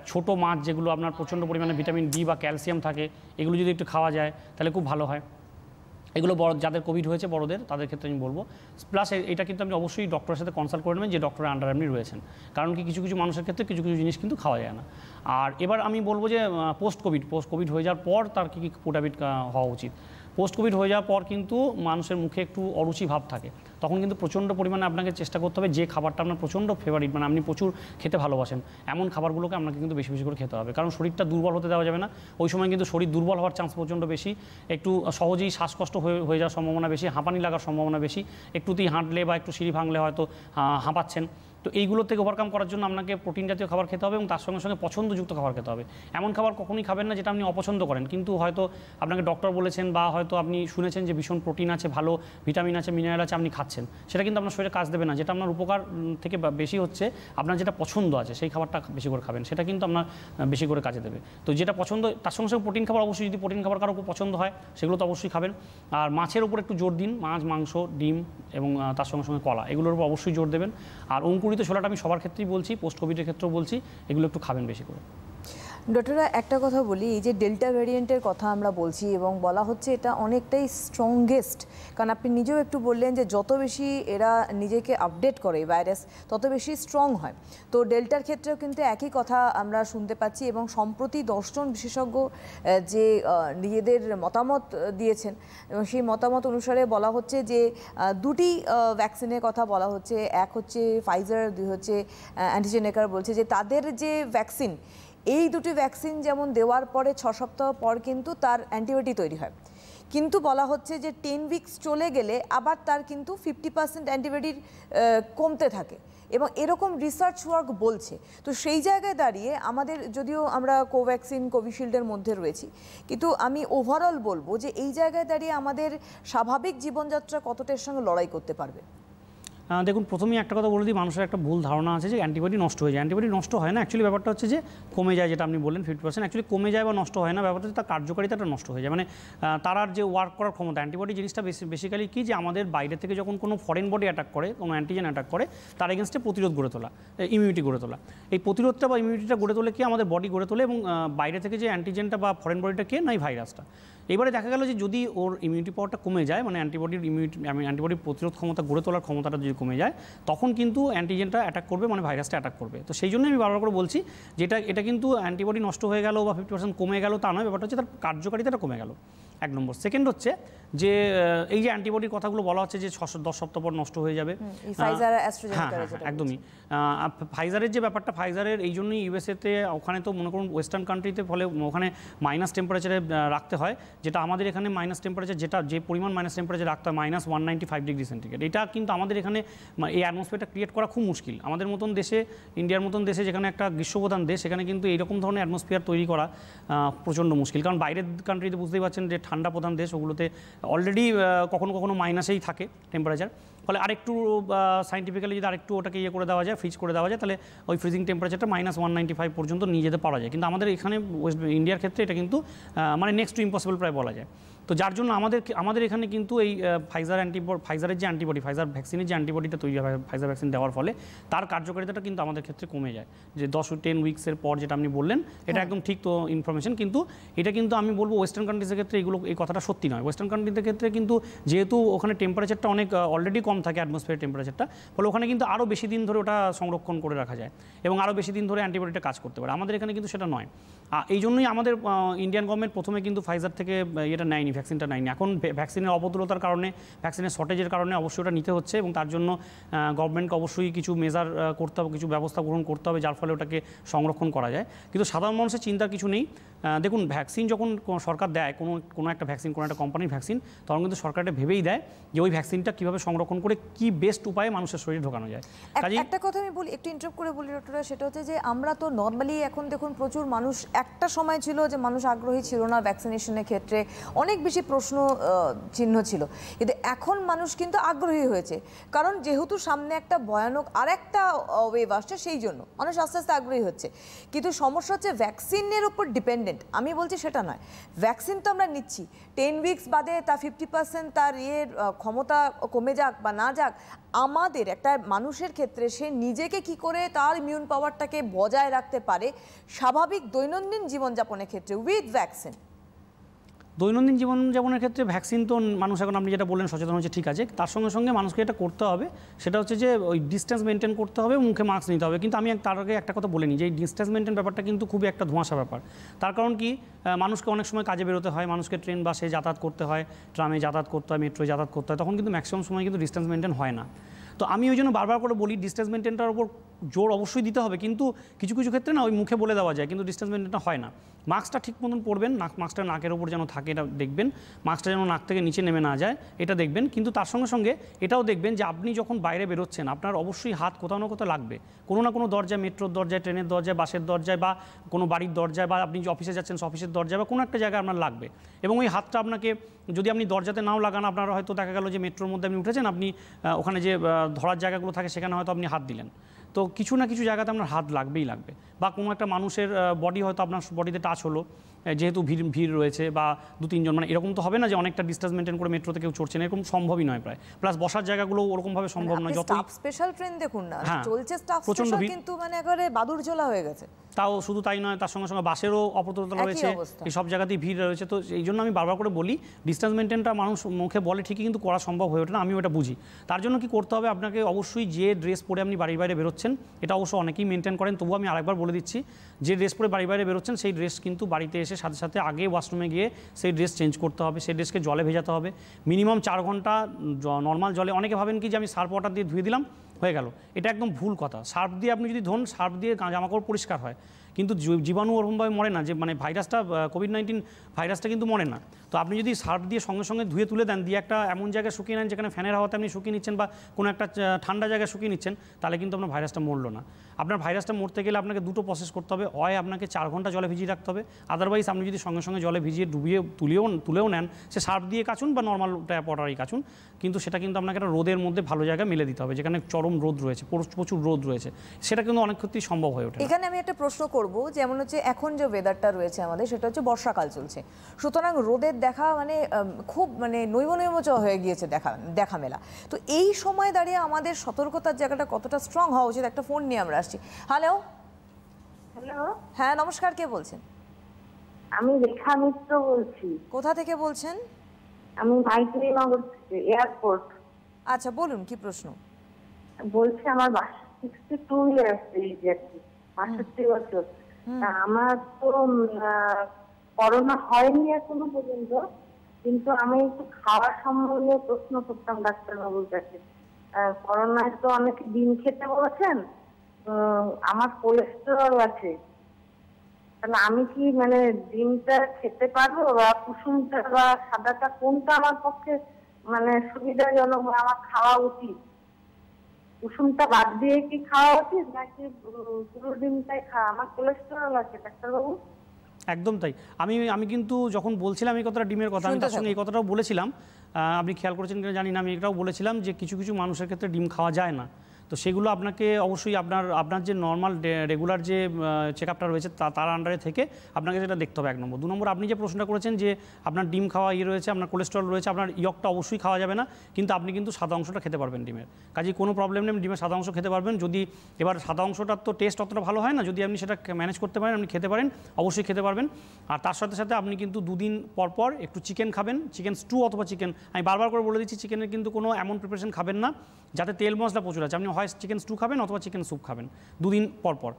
ছোট মাছ যেগুলো আপনার প্রচণ্ড পরিমাণে ভিটামিন বি বা ক্যালসিয়াম থাকে এগুলো যদি একটু খাওয়া যায় তাহলে খুব ভালো হয় এগুলো বড় যাদের কোভিড হয়েছে বড়দের তাদের ক্ষেত্রে আমি বলবো প্লাস এটা কিন্তু আপনি অবশ্যই ডক্টরের সাথে কনসাল্ট করে নেবেন যে ডক্টরের আন্ডার আপনি রয়েছেন কারণ কি কিছু কিছু মানুষের ক্ষেত্রে কিছু কিছু জিনিস কিন্তু খাওয়া যায় না আর এবার আমি বলবো যে পোস্ট কোভিড পোস্ট কোভিড হয়ে যাওয়ার পর তার কী কী পোটাবিট হওয়া উচিত পোস্ট কোভিড হয়ে যাওয়ার পর কিন্তু মানুষের মুখে একটু অরুচি ভাব থাকে তখন কিন্তু প্রচণ্ড পরিমাণে আপনাকে চেষ্টা করতে হবে যে খাবারটা আপনার প্রচণ্ড ফেভারিট মানে আপনি প্রচুর খেতে ভালোবাসেন এমন খাবারগুলোকে আপনাকে কিন্তু বেশি বেশি করে খেতে হবে কারণ শরীরটা দুর্বল হতে দেওয়া যাবে না ওই সময় কিন্তু শরীর দুর্বল হওয়ার চান্স প্রচণ্ড বেশি একটু সহজেই শ্বাসকষ্ট হয়ে হয়ে যাওয়ার সম্ভাবনা বেশি হাঁপানি লাগার সম্ভাবনা বেশি একটুতেই হাঁটলে বা একটু সিঁড়ি ভাঙলে হয়তো হাঁপাচ্ছেন তো এইগুলো থেকে ওভারকাম করার জন্য আপনাকে প্রোটিন জাতীয় খাবার খেতে হবে এবং তার সঙ্গে সঙ্গে পছন্দযুক্ত খাবার খেতে হবে এমন খাবার কখনোই খাবেন না যেটা আপনি অপছন্দ করেন কিন্তু হয়তো আপনাকে ডক্টর বলেছেন বা হয়তো আপনি শুনেছেন যে ভীষণ প্রোটিন আছে ভালো ভিটামিন আছে মিনারেল আছে আপনি খাচ্ছেন সেটা কিন্তু আপনার শরীরে কাজ দেবে না যেটা আপনার উপকার থেকে বেশি হচ্ছে আপনার যেটা পছন্দ আছে সেই খাবারটা বেশি করে খাবেন সেটা কিন্তু আপনার বেশি করে কাজে দেবে তো যেটা পছন্দ তার সঙ্গে সঙ্গে প্রোটিন খাবার অবশ্যই যদি প্রোটিন খাবার কারো পছন্দ হয় সেগুলো তো অবশ্যই খাবেন আর মাছের উপর একটু জোর দিন মাছ মাংস ডিম এবং তার সঙ্গে সঙ্গে কলা এগুলোর উপর অবশ্যই জোর দেবেন আর অঙ্কুর পুরিতে ছোলাটা আমি সবার ক্ষেত্রেই বলছি পোস্ট কোভিডের ক্ষেত্রেও বলছি এগুলো একটু খাবেন বেশি করে ডক্টররা একটা কথা বলি এই যে ডেল্টা ভ্যারিয়েন্টের কথা আমরা বলছি এবং বলা হচ্ছে এটা অনেকটাই স্ট্রংগেস্ট কারণ আপনি নিজেও একটু বললেন যে যত বেশি এরা নিজেকে আপডেট করে ভাইরাস তত বেশি স্ট্রং হয় তো ডেল্টার ক্ষেত্রেও কিন্তু একই কথা আমরা শুনতে পাচ্ছি এবং সম্প্রতি দশজন বিশেষজ্ঞ যে নিজেদের মতামত দিয়েছেন এবং সেই মতামত অনুসারে বলা হচ্ছে যে দুটি ভ্যাকসিনের কথা বলা হচ্ছে এক হচ্ছে ফাইজার দুই হচ্ছে অ্যান্টিজেনেকার বলছে যে তাদের যে ভ্যাকসিন এই দুটি ভ্যাকসিন যেমন দেওয়ার পরে ছ সপ্তাহ পর কিন্তু তার অ্যান্টিবায়োটিক তৈরি হয় কিন্তু বলা হচ্ছে যে টেন উইকস চলে গেলে আবার তার কিন্তু ফিফটি পার্সেন্ট অ্যান্টিবায়োটির কমতে থাকে এবং এরকম রিসার্চ ওয়ার্ক বলছে তো সেই জায়গায় দাঁড়িয়ে আমাদের যদিও আমরা কোভ্যাক্সিন কোভিশিল্ডের মধ্যে রয়েছি কিন্তু আমি ওভারঅল বলবো যে এই জায়গায় দাঁড়িয়ে আমাদের স্বাভাবিক জীবনযাত্রা কতটার সঙ্গে লড়াই করতে পারবে দেখুন প্রথমেই একটা কথা বলে দিই মানুষের একটা ভুল ধারণা আছে যে অ্যান্টিবডি নষ্ট হয়ে যায় অ্যান্টিবডি নষ্ট হয় না অ্যাকচুয়ালি ব্যাপারটা হচ্ছে যে কমে যায় যেটা আপনি বললেন ফিফটি পার্সেন্ট অ্যাকচুয়ালি কমে যায় বা নষ্ট হয় না ব্যাপারটা হচ্ছে তার কার্যকারিতাটা নষ্ট হয়ে যায় মানে তার আর যে ওয়ার্ক করার ক্ষমতা অ্যান্টিবডি জিনিসটা বেসিক্যালি কি যে আমাদের বাইরে থেকে যখন কোনো ফরেন বডি অ্যাটাক করে কোনো অ্যান্টিজেন অ্যাটাক করে তার এগেনস্টে প্রতিরোধ গড়ে তোলা ইমিউনিটি গড়ে তোলা এই প্রতিরোধটা বা ইমিউনিটিটা গড়ে তোলে কি আমাদের বডি গড়ে তোলে এবং বাইরে থেকে যে অ্যান্টিজেনটা বা ফরেন বডিটা কে নাই ভাইরাসটা এবারে দেখা গেল যে যদি ওর ইমিউনিটি পাওয়ারটা কমে যায় মানে অ্যান্টিবডির ইমিউনিটি অ্যান্টিবডির প্রতিরোধ ক্ষমতা গড়ে তোলার ক্ষমতাটা যদি কমে যায় তখন কিন্তু অ্যান্টিজেনটা অ্যাটাক করবে মানে ভাইরাসটা অ্যাটাক করবে তো সেই জন্য আমি বারবার করে বলছি যেটা এটা কিন্তু অ্যান্টিবডি নষ্ট হয়ে গেল বা ফিফটি পার্সেন্ট কমে গেল তা নয় ব্যাপারটা হচ্ছে তার কার্যকারিতাটা কমে গেল এক নম্বর সেকেন্ড হচ্ছে যে এই যে অ্যান্টিবডির কথাগুলো বলা হচ্ছে যে ছশো দশ সপ্তাহ পর নষ্ট হয়ে যাবে হ্যাঁ, হ্যাঁ একদমই ফাইজারের যে ব্যাপারটা ফাইজারের এই জন্যই ইউএসএতে ওখানে তো মনে করুন ওয়েস্টার্ন কান্ট্রিতে ফলে ওখানে মাইনাস টেম্পারেচারে রাখতে হয় যেটা আমাদের এখানে মাইনাস টেম্পারেচার যেটা যে পরিমাণ মাইনাস টেম্পারেচার রাখতে হয় minus one ninety five degree centigrade এটা কিন্তু আমাদের এখানে এই অ্যাটমসফিয়ারটা ক্রিয়েট করা খুব মুশকিল আমাদের মতন দেশে ইন্ডিয়ার মতন দেশে যেখানে একটা গ্রীষ্মপ্রধান দেশ সেখানে কিন্তু এইরকম ধরনের অ্যাটমসফিয়ার তৈরি করা প্রচণ্ড মুশকিল কারণ বাইরের কান্ট্রিতে বুঝতেই পারছেন যে ঠান্ডা প্রধান দেশ ওগুলোতে অলরেডি কখনো কখনো মাইনাসেই থাকে টেম্পারেচার ফলে আরেকটু সাইন্টিফিক্যালি যদি আরেকটু ওটাকে ইয়ে করে দেওয়া যায় ফ্রিজ করে দেওয়া যায় তাহলে ওই ফ্রিজিং টেম্পারেচারটা মাইনাস ওয়ান নাইনটি ফাইভ পর্যন্ত নিয়ে যেতে পারা যায় কিন্তু আমাদের এখানে ওয়েস্ট ইন্ডিয়ার ক্ষেত্রে এটা কিন্তু মানে নেক্সট টু ইম্পসিবল প্রায় বলা যায় তো যার জন্য আমাদের আমাদের এখানে কিন্তু এই ফাইজার অ্যান্টিবডি ফাইজারের যে অ্যান্টিবডি ফাইজার ভ্যাকসিনের যে অ্যান্টিবডিটা তৈরি হয় ফাইজার ভ্যাকসিন দেওয়ার ফলে তার কার্যকারিতাটা কিন্তু আমাদের ক্ষেত্রে কমে যায় যে দশ টেন উইক্সের পর যেটা আপনি বললেন এটা হ্যাঁ। একদম ঠিক তো ইনফরমেশন কিন্তু এটা কিন্তু আমি বলবো ওয়েস্টার্ন কান্ট্রিজের ক্ষেত্রে এগুলো এই কথাটা সত্যি নয় ওয়েস্টার্ন কান্ট্রিজের ক্ষেত্রে কিন্তু যেহেতু ওখানে টেম্পারেচারটা অনেক অলরেডি কম কম থাকে অ্যাটমসফিয়ার টেম্পারেচারটা ফলে ওখানে কিন্তু আরও বেশি দিন ধরে ওটা সংরক্ষণ করে রাখা যায় এবং আরও বেশি দিন ধরে অ্যান্টিবায়োটিকটা কাজ করতে পারে আমাদের এখানে কিন্তু সেটা নয় এই জন্যই আমাদের ইন্ডিয়ান গভর্নমেন্ট প্রথমে কিন্তু ফাইজার থেকে এটা নেয়নি ভ্যাকসিনটা নেয়নি এখন ভ্যাকসিনের অবদলতার কারণে ভ্যাকসিনের শর্টেজের কারণে অবশ্যই ওটা নিতে হচ্ছে এবং তার জন্য গভর্নমেন্টকে অবশ্যই কিছু মেজার করতে হবে কিছু ব্যবস্থা গ্রহণ করতে হবে যার ফলে ওটাকে সংরক্ষণ করা যায় কিন্তু সাধারণ মানুষের চিন্তা কিছু নেই দেখুন ভ্যাকসিন যখন সরকার দেয় কোনো কোনো একটা ভ্যাকসিন কোনো একটা কোম্পানির ভ্যাকসিন তখন কিন্তু সরকার এটা ভেবেই দেয় যে ওই ভ্যাকসিনটা কীভাবে সংরক্ষণ করে কি বেস্ট উপায়ে মানুষের শরীরে ঢোকানো যায় কাজে একটা কথা আমি বলি একটু ইন্টারাপ্ট করে বলি ডক্টর সেটা হচ্ছে যে আমরা তো নর্মালি এখন দেখুন প্রচুর মানুষ একটা সময় ছিল যে মানুষ আগ্রহী ছিল না ভ্যাকসিনেশনের ক্ষেত্রে অনেক বেশি প্রশ্ন চিহ্ন ছিল কিন্তু এখন মানুষ কিন্তু আগ্রহী হয়েছে কারণ যেহেতু সামনে একটা ভয়ানক আর একটা ওয়েভ আসছে সেই জন্য মানুষ আস্তে আস্তে আগ্রহী হচ্ছে কিন্তু সমস্যা হচ্ছে ভ্যাকসিনের উপর ডিপেন্ডেন্ট আমি বলছি সেটা নয় ভ্যাকসিন তো আমরা নিচ্ছি টেন উইকস বাদে তা ফিফটি পার্সেন্ট তার ইয়ের ক্ষমতা কমে যাক বা না যাক আমাদের একটা মানুষের ক্ষেত্রে সে নিজেকে কি করে তার ইমিউন পাওয়ারটাকে বজায় রাখতে পারে স্বাভাবিক দৈনন্দিন জীবনযাপনের ক্ষেত্রে উইথ ভ্যাকসিন দৈনন্দিন জীবন যাপনের ক্ষেত্রে ভ্যাকসিন তো মানুষ এখন আপনি যেটা বললেন সচেতন হচ্ছে ঠিক আছে তার সঙ্গে সঙ্গে মানুষকে এটা করতে হবে সেটা হচ্ছে যে ওই ডিস্টেন্স মেনটেন করতে হবে মুখে মাস্ক নিতে হবে কিন্তু আমি তার আগে একটা কথা বলে নিই যে এই ডিস্টেন্স মেনটেন ব্যাপারটা কিন্তু খুবই একটা ধোঁয়াশা ব্যাপার তার কারণ কি মানুষকে অনেক সময় কাজে বেরোতে হয় মানুষকে ট্রেন বাসে যাতায়াত করতে হয় ট্রামে যাতায়াত করতে হয় মেট্রোয় যাতায়াত করতে হয় তখন কিন্তু ম্যাক্সিমাম সময় কিন্তু ডিস্টেন্স মেনটেন হয় না তো আমি ওই জন্য বারবার করে বলি ডিস্টেন্স মেনটেনটার উপর জোর অবশ্যই দিতে হবে কিন্তু কিছু কিছু ক্ষেত্রে না ওই মুখে বলে দেওয়া যায় কিন্তু ডিস্টেন্স মেনটেনটা হয় না মাস্কটা ঠিক মতন পরবেন নাক মাস্কটা নাকের ওপর যেন থাকে এটা দেখবেন মাস্কটা যেন নাক থেকে নিচে নেমে না যায় এটা দেখবেন কিন্তু তার সঙ্গে সঙ্গে এটাও দেখবেন যে আপনি যখন বাইরে বেরোচ্ছেন আপনার অবশ্যই হাত কোথাও না কোথাও লাগবে কোনো না কোনো দরজায় মেট্রোর দরজায় ট্রেনের দরজায় বাসের দরজায় বা কোনো বাড়ির দরজায় বা আপনি যে অফিসে যাচ্ছেন অফিসের দরজায় বা কোনো একটা জায়গায় আপনার লাগবে এবং ওই হাতটা আপনাকে যদি আপনি দরজাতে নাও লাগান আপনারা হয়তো দেখা গেল যে মেট্রোর মধ্যে আপনি উঠেছেন আপনি ওখানে যে ধরার জায়গাগুলো থাকে সেখানে হয়তো আপনি হাত দিলেন তো কিছু না কিছু জায়গাতে আপনার হাত লাগবেই লাগবে বা কোনো একটা মানুষের বডি হয়তো আপনার বডিতে টাচ হলো হ্যাঁ, যেহেতু ভিড় ভিড় রয়েছে বা দু তিনজন মানে এরকম তো হবে না যে অনেকটা ডিস্টেন্স মেনটেন করে মেট্রোতে কেউ চড়ছে না এরকম সম্ভবই নয় প্রায় প্লাস বসার জায়গাগুলো ওরকমভাবে মানে সম্ভব নয় যত স্পেশাল ট্রেন দেখুন না হ্যাঁ, চলছে স্টাফ প্রচন্ড কিন্তু মানে একেবারে বাদুর ঝোলা হয়ে গেছে তাও শুধু তাই নয় তার সঙ্গে সঙ্গে বাসেরও অপ্রতুলতা রয়েছে এই সব জায়গাতেই ভিড় রয়েছে তো এই জন্য আমি বারবার করে বলি ডিস্টেন্স মেনটেনটা মানুষ মুখে বলে ঠিকই কিন্তু করা সম্ভব হয়ে ওঠে না আমিও এটা বুঝি তার জন্য কি করতে হবে আপনাকে অবশ্যই যে ড্রেস পরে আপনি বাড়ির বাইরে বেরোচ্ছেন এটা অবশ্য অনেকেই মেনটেন করেন তবুও আমি আরেকবার বলে দিচ্ছি যে ড্রেস পরে বাড়ির বাইরে বেরোচ্ছেন সেই ড্রেস কিন্তু বাড়িতে এসে ড্রেসের সাথে সাথে আগে ওয়াশরুমে গিয়ে সেই ড্রেস চেঞ্জ করতে হবে সেই ড্রেসকে জলে ভেজাতে হবে মিনিমাম চার ঘন্টা নর্মাল জলে অনেকে ভাবেন কি যে আমি সার্ফ ওয়াটার দিয়ে ধুয়ে দিলাম হয়ে গেল এটা একদম ভুল কথা সার্ফ দিয়ে আপনি যদি ধরুন সার্ফ দিয়ে জামাকাপড় পরিষ্কার হয় কিন্তু জীবাণু ওরকমভাবে মরে না যে মানে ভাইরাসটা কোভিড নাইন্টিন ভাইরাসটা কিন্তু মরে না তো আপনি যদি সার্ফ দিয়ে সঙ্গে সঙ্গে ধুয়ে তুলে দেন দিয়ে একটা এমন জায়গায় শুকিয়ে নেন যেখানে ফ্যানের হাওয়াতে আপনি শুকিয়ে নিচ্ছেন বা কোনো একটা ঠান্ডা জায়গায় শুকিয়ে নিচ্ছেন তাহলে কিন্তু আপনার ভাইরাসটা মরলো না আপনার ভাইরাসটা মরতে গেলে আপনাকে দুটো প্রসেস করতে হবে হয় আপনাকে চার ঘন্টা জলে ভিজিয়ে রাখতে হবে আদারওয়াইজ আপনি যদি সঙ্গে সঙ্গে জলে ভিজিয়ে ডুবিয়ে তুলেও তুলেও নেন সে সার্ফ দিয়ে কাচুন বা নর্মাল ট্যাপ ওয়াটারই কাচুন কিন্তু সেটা কিন্তু আপনাকে একটা রোদের মধ্যে ভালো জায়গায় মেলে দিতে হবে যেখানে চরম রোদ রয়েছে প্রচুর রোদ রয়েছে সেটা কিন্তু অনেক ক্ষেত্রেই সম্ভব হয়ে ওঠে এখানে আমি একটা প্রশ্ন করব যেমন হচ্ছে এখন যে ওয়েদারটা রয়েছে আমাদের সেটা হচ্ছে বর্ষাকাল চলছে সুতরাং রোদের দেখা মানে খুব মানে নৈবনৈবচ হয়ে গিয়েছে দেখা দেখা মেলা তো এই সময় দাঁড়িয়ে আমাদের সতর্কতার জায়গাটা কতটা স্ট্রং হওয়া উচিত একটা ফোন নিয়ে আমরা আসছি হ্যালো হ্যালো হ্যাঁ নমস্কার কে বলছেন আমি রেখা মিত্র বলছি কোথা থেকে বলছেন আমি ভাইচুরি থেকে এয়ারপোর্ট আচ্ছা বলুন কি প্রশ্ন বলছি আমার সিক্সটি টু ইয়ার্স এই বছর আমার তো করোনা হয়নি এখনো পর্যন্ত কিন্তু আমি একটু খাওয়া সম্বন্ধে প্রশ্ন করতাম ডাক্তারবাবুর কাছে করোনায় তো অনেক ডিম খেতে বলেছেন আমার কোলেস্টেরল আছে তাহলে আমি কি মানে ডিমটা খেতে পারবো বা কুসুমটা বা সাদাটা কোনটা আমার পক্ষে মানে সুবিধাজনক আমার খাওয়া উচিত কুসুমটা বাদ দিয়ে কি খাওয়া উচিত নাকি পুরো ডিমটাই খাওয়া আমার কোলেস্টেরল আছে ডাক্তারবাবু একদম তাই আমি আমি কিন্তু যখন বলছিলাম এই কথাটা ডিমের কথা আমি তার সঙ্গে এই কথাটাও বলেছিলাম আপনি খেয়াল করেছেন কিনা জানি না আমি এটাও বলেছিলাম যে কিছু কিছু মানুষের ক্ষেত্রে ডিম খাওয়া যায় না তো সেগুলো আপনাকে অবশ্যই আপনার আপনার যে নর্মাল রেগুলার যে চেক আপটা রয়েছে তার আন্ডারে থেকে আপনাকে সেটা দেখতে হবে এক নম্বর দু নম্বর আপনি যে প্রশ্নটা করেছেন যে আপনার ডিম খাওয়া ইয়ে রয়েছে আপনার কোলেস্ট্রল রয়েছে আপনার ইয়কটা অবশ্যই খাওয়া যাবে না কিন্তু আপনি কিন্তু সাদা অংশটা খেতে পারবেন ডিমের কাজে কোনো প্রবলেম নেই ডিমের সাদা অংশ খেতে পারবেন যদি এবার সাদা অংশটার তো টেস্ট অতটা ভালো হয় না যদি আপনি সেটা ম্যানেজ করতে পারেন আপনি খেতে পারেন অবশ্যই খেতে পারবেন আর তার সাথে সাথে আপনি কিন্তু দুদিন পরপর একটু চিকেন খাবেন চিকেন স্টু অথবা চিকেন আমি বারবার করে বলে দিচ্ছি চিকেনের কিন্তু কোনো এমন প্রিপারেশন খাবেন না যাতে তেল মশলা প্রচুর আছে আপনি হয় চিকেন স্টু খাবেন অথবা চিকেন স্যুপ খাবেন দুদিন পরপর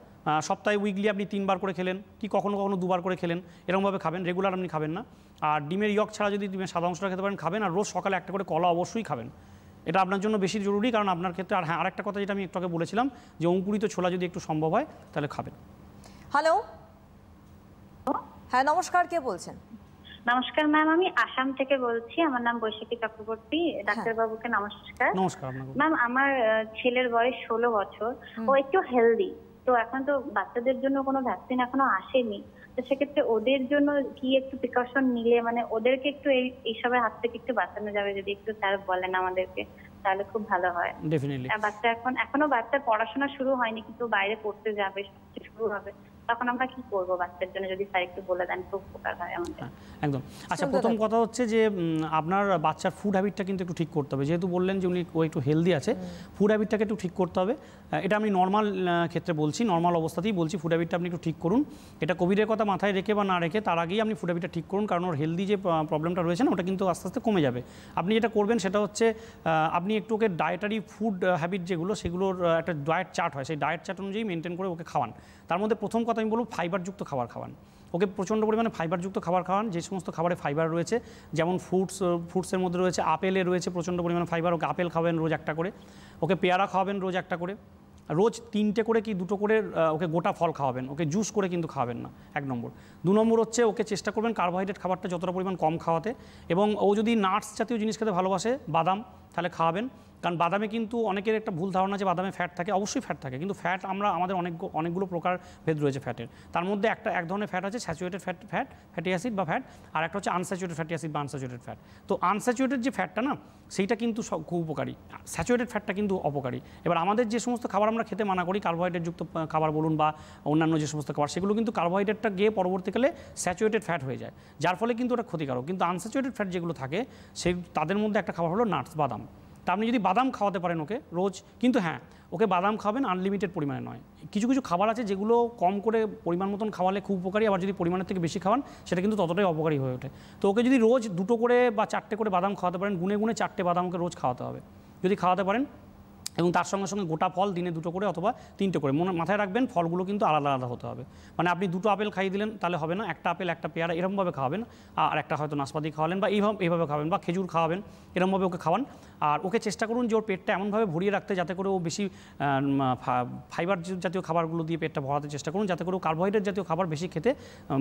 সপ্তাহে উইকলি আপনি তিনবার করে খেলেন কি কখনো কখনো দুবার করে খেলেন এরকমভাবে খাবেন রেগুলার আপনি খাবেন না আর ডিমের ইয়ক ছাড়া যদি ডিমের সাদা অংশটা খেতে পারেন খাবেন আর রোজ সকালে একটা করে কলা অবশ্যই খাবেন এটা আপনার জন্য বেশি জরুরি কারণ আপনার ক্ষেত্রে আর হ্যাঁ আরেকটা কথা যেটা আমি একটু আগে বলেছিলাম যে অঙ্কুরিত ছোলা যদি একটু সম্ভব হয় তাহলে খাবেন হ্যালো হ্যাঁ নমস্কার কে বলছেন নমস্কার ম্যাম আমি আসাম থেকে বলছি আমার নাম বৈশাখী চক্রবর্তী হ্যাঁ। ডাক্তারবাবুকে নমস্কার নমস্কার ম্যাম আমার ছেলের বয়স ষোলো বছর ও একটু হেলদি তো এখন তো বাচ্চাদের জন্য কোনো ভ্যাকসিন এখনো আসেনি তো সেক্ষেত্রে ওদের জন্য কি একটু প্রিকশন নিলে মানে ওদেরকে একটু এই এইসবের হাত থেকে একটু বাঁচানো যাবে যদি একটু স্যার বলেন আমাদেরকে তাহলে খুব ভালো হয় বাচ্চা এখন এখনো বাচ্চা পড়াশোনা শুরু হয়নি কিন্তু বাইরে পড়তে যাবে শুরু হবে তখন আমরা কি করব বাচ্চার জন্য যদি স্যার একটু বলে দেন খুব উপকার হয় আমাদের হ্যাঁ, একদম আচ্ছা প্রথম কথা হচ্ছে যে আপনার বাচ্চার ফুড হ্যাবিটটা কিন্তু একটু ঠিক করতে হবে যেহেতু বললেন যে উনি ও একটু হেলদি আছে ফুড হ্যাবিটটাকে একটু ঠিক করতে হবে এটা আমি নর্মাল ক্ষেত্রে বলছি নর্মাল অবস্থাতেই বলছি ফুড হ্যাবিটটা আপনি একটু ঠিক করুন এটা কোভিডের কথা মাথায় রেখে বা না রেখে তার আগেই আপনি ফুড হ্যাবিটটা ঠিক করুন কারণ ওর হেলদি যে প্রবলেমটা রয়েছে না ওটা কিন্তু আস্তে আস্তে কমে যাবে আপনি যেটা করবেন সেটা হচ্ছে আপনি একটু ওকে ডায়েটারি ফুড হ্যাবিট যেগুলো সেগুলোর একটা ডায়েট চার্ট হয় সেই ডায়েট চার্ট অনুযায়ী মেনটেন করে ওকে খাওয়ান তার মধ্যে প্রথম কথা আমি বলবো ফাইবারযুক্ত খাবার খাওয়ান ওকে প্রচণ্ড পরিমাণে ফাইবারযুক্ত খাবার খাওয়ান যে সমস্ত খাবারে ফাইবার রয়েছে যেমন ফ্রুটস ফ্রুটসের মধ্যে রয়েছে আপেলে রয়েছে প্রচণ্ড পরিমাণে ফাইবার ওকে আপেল খাওয়াবেন রোজ একটা করে ওকে পেয়ারা খাওয়াবেন রোজ একটা করে রোজ তিনটে করে কি দুটো করে ওকে গোটা ফল খাওয়াবেন ওকে জুস করে কিন্তু খাওয়াবেন না এক নম্বর দু নম্বর হচ্ছে ওকে চেষ্টা করবেন কার্বোহাইড্রেট খাবারটা যতটা পরিমাণ কম খাওয়াতে এবং ও যদি নাটস জাতীয় জিনিস খেতে ভালোবাসে বাদাম তাহলে খাওয়াবেন কারণ বাদামে কিন্তু অনেকের একটা ভুল ধারণা যে বাদামে ফ্যাট থাকে অবশ্যই ফ্যাট থাকে কিন্তু ফ্যাট আমরা আমাদের অনেক অনেকগুলো প্রকার ভেদ রয়েছে ফ্যাটের তার মধ্যে একটা এক ধরনের ফ্যাট আছে saturated fat fat fatty acid বা ফ্যাট আর একটা হচ্ছে আনস্যাচুয়েটেড ফ্যাটি অ্যাসিড বা আনস্যাচুয়েটেড ফ্যাট তো আনস্যাচুয়েটেড যে ফ্যাটটা না সেইটা কিন্তু খুব উপকারী স্যাচুয়েটেড ফ্যাটটা কিন্তু অপকারী এবার আমাদের যে সমস্ত খাবার আমরা খেতে মানা করি কার্বোহাইড্রেটযুক্ত খাবার বলুন বা অন্যান্য যে সমস্ত খাবার সেগুলো কিন্তু কার্বোহাইড্রেটটা গিয়ে পরবর্তীকালে স্যাচুয়েটেড ফ্যাট হয়ে যায় যার ফলে কিন্তু ওটা ক্ষতিকারক কিন্তু আনস্যাচুয়েটেড ফ্যাট যেগুলো থাকে সেই তাদের মধ্যে একটা খাবার হলো নাটস বাদাম তা আপনি যদি বাদাম খাওয়াতে পারেন ওকে রোজ কিন্তু হ্যাঁ ওকে বাদাম খাবেন আনলিমিটেড পরিমাণে নয় কিছু কিছু খাবার আছে যেগুলো কম করে পরিমাণ মতন খাওয়ালে খুব উপকারী আবার যদি পরিমাণের থেকে বেশি খাওয়ান সেটা কিন্তু ততটাই অপকারী হয়ে ওঠে তো ওকে যদি রোজ দুটো করে বা চারটে করে বাদাম খাওয়াতে পারেন গুনে গুনে চারটে বাদাম ওকে রোজ খাওয়াতে হবে যদি খাওয়াতে পারেন এবং তার সঙ্গে সঙ্গে গোটা ফল দিনে দুটো করে অথবা তিনটে করে মনে মাথায় রাখবেন ফলগুলো কিন্তু আলাদা আলাদা হতে হবে মানে আপনি দুটো আপেল খাইয়ে দিলেন তাহলে হবে না একটা আপেল একটা পেয়ারা এরমভাবে খাওয়াবেন আর একটা হয়তো নাশপাতি খাওয়ালেন বা এইভাবে এইভাবে খাবেন বা খেজুর খাওয়াবেন এরমভাবে ওকে খাওয়ান আর ওকে চেষ্টা করুন যে ওর পেটটা এমনভাবে ভরিয়ে রাখতে যাতে করে ও বেশি ফাইবার জাতীয় খাবারগুলো দিয়ে পেটটা ভরাতে চেষ্টা করুন যাতে করে ও কার্বোহাইড্রেট জাতীয় খাবার বেশি খেতে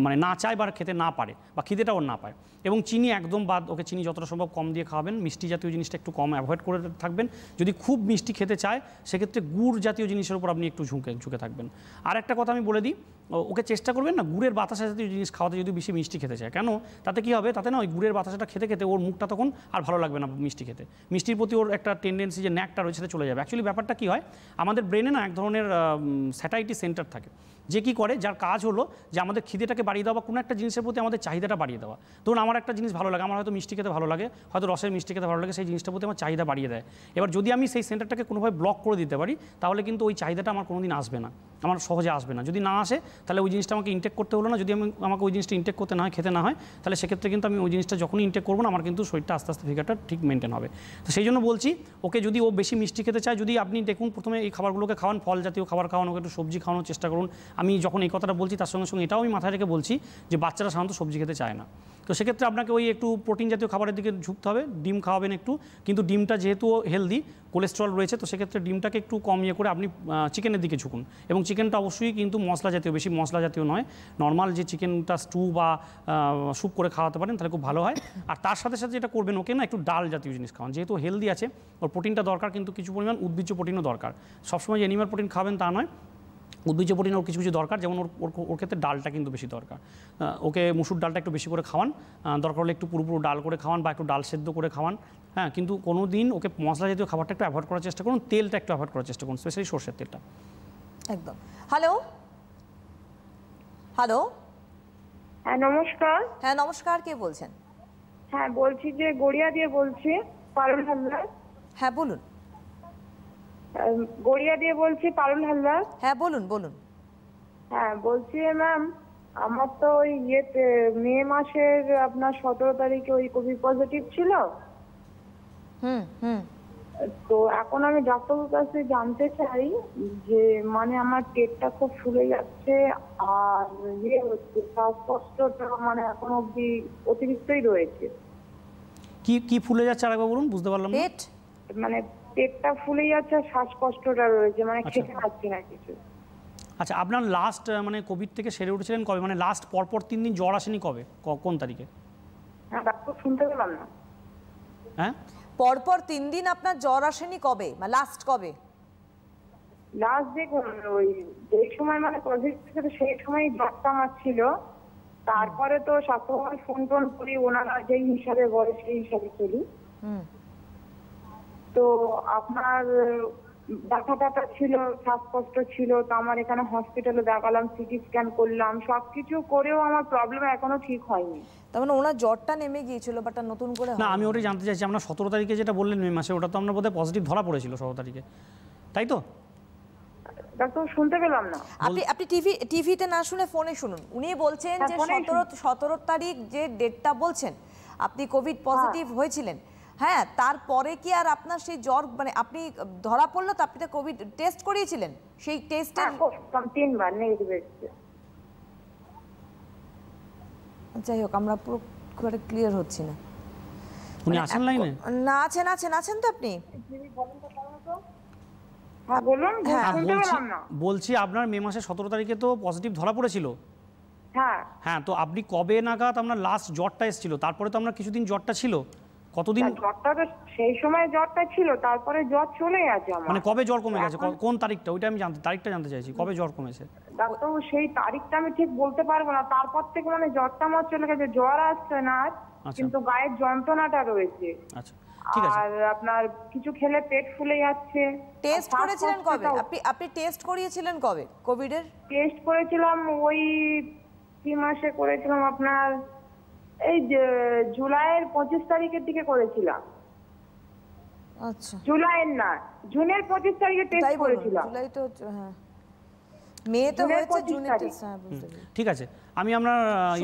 মানে না চায় বা খেতে না পারে বা খিদেটা ওর না পায় এবং চিনি একদম বাদ ওকে চিনি যতটা সম্ভব কম দিয়ে খাওয়াবেন মিষ্টি জাতীয় জিনিসটা একটু কম অ্যাভয়েড করে থাকবেন যদি খুব মিষ্টি খেতে চায় সেক্ষেত্রে গুড় জাতীয় জিনিসের উপর আপনি একটু ঝুঁকে ঝুঁকে থাকবেন আর একটা কথা আমি বলে দিই ওকে চেষ্টা করবেন না গুড়ের বাতাসা জাতীয় জিনিস খাওয়াতে যদি বেশি মিষ্টি খেতে চায় কেন তাতে কী হবে তাতে না ওই গুড়ের বাতাসাটা খেতে খেতে ওর মুখটা তখন আর ভালো লাগবে না মিষ্টি খেতে মিষ্টির প্রতি ওর একটা টেন্ডেন্সি যে ন্যাকটা রয়েছে চলে যাবে অ্যাকচুয়ালি ব্যাপারটা কি হয় আমাদের ব্রেনে না এক ধরনের স্যাটাইটি সেন্টার থাকে যে কি করে যার কাজ হলো যে আমাদের খিদেটাকে বাড়িয়ে দেওয়া বা কোনো একটা জিনিসের প্রতি আমাদের চাহিদাটা বাড়িয়ে দেওয়া ধরুন আমার একটা জিনিস ভালো লাগে আমার হয়তো মিষ্টি খেতে ভালো লাগে হয়তো রসের মিষ্টি খেতে ভালো লাগে সেই জিনিসটার প্রতি আমার চাহিদা বাড়িয়ে দেয় এবার যদি আমি সেই সেন্টারটাকে কোনোভাবে ব্লক করে দিতে পারি তাহলে কিন্তু ওই চাহিদাটা আমার কোনোদিন আসবে না আমার সহজে আসবে না যদি না আসে তাহলে ওই জিনিসটা আমাকে ইনটেক করতে হলো না যদি আমি আমাকে ওই জিনিসটা ইনটেক করতে না হয় খেতে না হয় তাহলে সেক্ষেত্রে কিন্তু আমি ওই জিনিসটা যখনই ইনটেক করবো না আমার কিন্তু শরীরটা আস্তে আস্তে ফিগারটা ঠিক মেনটেন হবে তো সেই জন্য বলছি ওকে যদি ও বেশি মিষ্টি খেতে চায় যদি আপনি দেখুন প্রথমে এই খাবারগুলোকে খাওয়ান ফল জাতীয় খাবার খাওয়ান ওকে একটু সবজি খাওয়ানোর চেষ্টা করুন আমি যখন এই কথাটা বলছি তার সঙ্গে সঙ্গে এটাও আমি মাথায় রেখে বলছি যে বাচ্চারা সাধারণত সবজি খেতে চায় না তো সেক্ষেত্রে আপনাকে ওই একটু প্রোটিন জাতীয় খাবারের দিকে ঝুঁকতে হবে ডিম খাওয়াবেন একটু কিন্তু ডিমটা যেহেতু হেলদি কোলেস্ট্রল রয়েছে তো সেক্ষেত্রে ডিমটাকে একটু কম ইয়ে করে আপনি চিকেনের দিকে ঝুঁকুন এবং চিকেনটা অবশ্যই কিন্তু মশলা জাতীয় বেশি মশলা জাতীয় নয় নর্মাল যে চিকেনটা স্টু বা স্যুপ করে খাওয়াতে পারেন তাহলে খুব ভালো হয় আর তার সাথে সাথে যেটা করবেন ওকে না একটু ডাল জাতীয় জিনিস খাওয়ান যেহেতু হেলদি আছে ওর প্রোটিনটা দরকার কিন্তু কিছু পরিমাণ উদ্ভিজ্জ প্রোটিনও দরকার সবসময় যে অ্যানিমাল প্রোটিন খাবেন তা নয় উদ্ভিজ প্রোটিন ওর কিছু কিছু দরকার যেমন ওর ওর ক্ষেত্রে ডালটা কিন্তু বেশি দরকার ওকে মুসুর ডালটা একটু বেশি করে খাওয়ান দরকার হলে একটু পুরোপুরো ডাল করে খাওয়ান বা একটু ডাল সেদ্ধ করে খাওয়ান হ্যাঁ কিন্তু কোনো দিন ওকে মশলা জাতীয় খাবারটা একটু অ্যাভয়েড করার চেষ্টা করুন তেলটা একটু অ্যাভয়েড করার চেষ্টা করুন স্পেশালি সর্ষের তেলটা একদম হ্যালো হ্যালো হ্যাঁ নমস্কার হ্যাঁ নমস্কার কে বলছেন হ্যাঁ বলছি যে গড়িয়া দিয়ে বলছি পারুল হালদার হ্যাঁ বলুন গড়িয়া দিয়ে বলছি পারুল হালদার হ্যাঁ বলুন বলুন হ্যাঁ বলছি ম্যাম আমার তো ওই ইয়েতে মে মাসের আপনার সতেরো তারিখে ওই কোভিড পজিটিভ ছিল হুম হুম তো এখন আমি ডাক্তারের কাছে জানতে চাই যে মানে আমার পেটটা খুব ফুলে যাচ্ছে আর ইয়ে হচ্ছে শ্বাসকষ্টটা মানে এখন অব্দি অতিরিক্তই রয়েছে কি কি ফুলে যাচ্ছে আরেকবার বলুন বুঝতে পারলাম না মানে পেটটা ফুলে যাচ্ছে আর শ্বাসকষ্টটা রয়েছে মানে আচ্ছা। খেতে পারছি না কিছু আচ্ছা আপনার লাস্ট মানে কোভিড থেকে সেরে উঠেছিলেন কবে মানে লাস্ট পরপর তিন দিন জ্বর আসেনি কবে কোন তারিখে হ্যাঁ ডাক্তার শুনতে পেলাম না হ্যাঁ পরপর তিন দিন আপনার জ্বর আসেনি কবে মানে লাস্ট কবে লাস্ট দেখুন ওই যে সময় মানে কোভিড থেকে সেই সময় ডাক্তার আমার ছিল তারপরে তো স্বাস্থ্যভাবে ফোন টোন করি ওনারা যেই হিসাবে বলে সেই হিসাবে হুম তো আপনার ব্যথা ট্যাথা ছিল শ্বাসকষ্ট ছিল তো আমার এখানে হসপিটালে দেখালাম সিটি স্ক্যান করলাম সবকিছু করেও আমার প্রবলেম এখনো ঠিক হয়নি তার মানে ওনার জ্বরটা নেমে গিয়েছিল বাট নতুন করে না আমি ওটাই জানতে চাইছি আপনার সতেরো তারিখে যেটা বললেন মে মাসে ওটা তো আপনার বোধহয় পজিটিভ ধরা পড়েছিল সতেরো তারিখে তাই তো ডাক্তার শুনতে পেলাম না আপনি আপনি টিভি টিভিতে না শুনে ফোনে শুনুন উনি বলছেন হ্যাঁ, যে সতেরো সতেরো তারিখ যে ডেটটা বলছেন আপনি কোভিড পজিটিভ হ্যাঁ। হয়েছিলেন হ্যাঁ তারপরে কি আর আপনার সেই জ্বর মানে আপনি ধরা পড়লো তো আপনি কোভিড টেস্ট করিয়েছিলেন সেই টেস্টের হ্যাঁ, তিনবার নেগেটিভ যাই হোক আমরা পুরো করে ক্লিয়ার হচ্ছি না উনি মানে আছেন লাইনে না আছেন আছেন আছেন তো আপনি হ্যাঁ, বলুন হ্যাঁ। বলছি আপনার মে মাসের সতেরো তারিখে তো পজিটিভ ধরা পড়েছিল হ্যাঁ হ্যাঁ তো আপনি কবে নাগাদ আপনার লাস্ট জ্বরটা এসেছিল তারপরে তো আপনার কিছুদিন জ্বরটা ছিল কতদিন জ্বরটা তো সেই সময় জ্বরটা ছিল তারপরে জ্বর চলে গেছে আমার মানে কবে জ্বর কমে গেছে কোন তারিখটা ওইটা আমি জানতে তারিখটা জানতে চাইছি কবে জ্বর কমেছে ডাক্তার সেই তারিখটা আমি ঠিক বলতে পারবো না তারপর থেকে মানে জ্বরটা আমার চলে গেছে জ্বর আসছে না আচ্ছা। কিন্তু গায়ের যন্ত্রণাটা রয়েছে আচ্ছা আর আপনার কিছু খেলে পেট ফুলে যাচ্ছে টেস্ট করেছিলেন কবে আপনি আপনি টেস্ট করিয়েছিলেন কবে কোভিড এর টেস্ট করেছিলাম ওই কি মাসে করেছিলাম আপনার এই জুলাইয়ের পঁচিশ তারিখের দিকে করেছিলাম আচ্ছা জুলাইয়ের না জুনের পঁচিশ তারিখে টেস্ট করেছিলাম জুলাই তো হ্যাঁ, হ্যাঁ ঠিক আছে আমি আপনার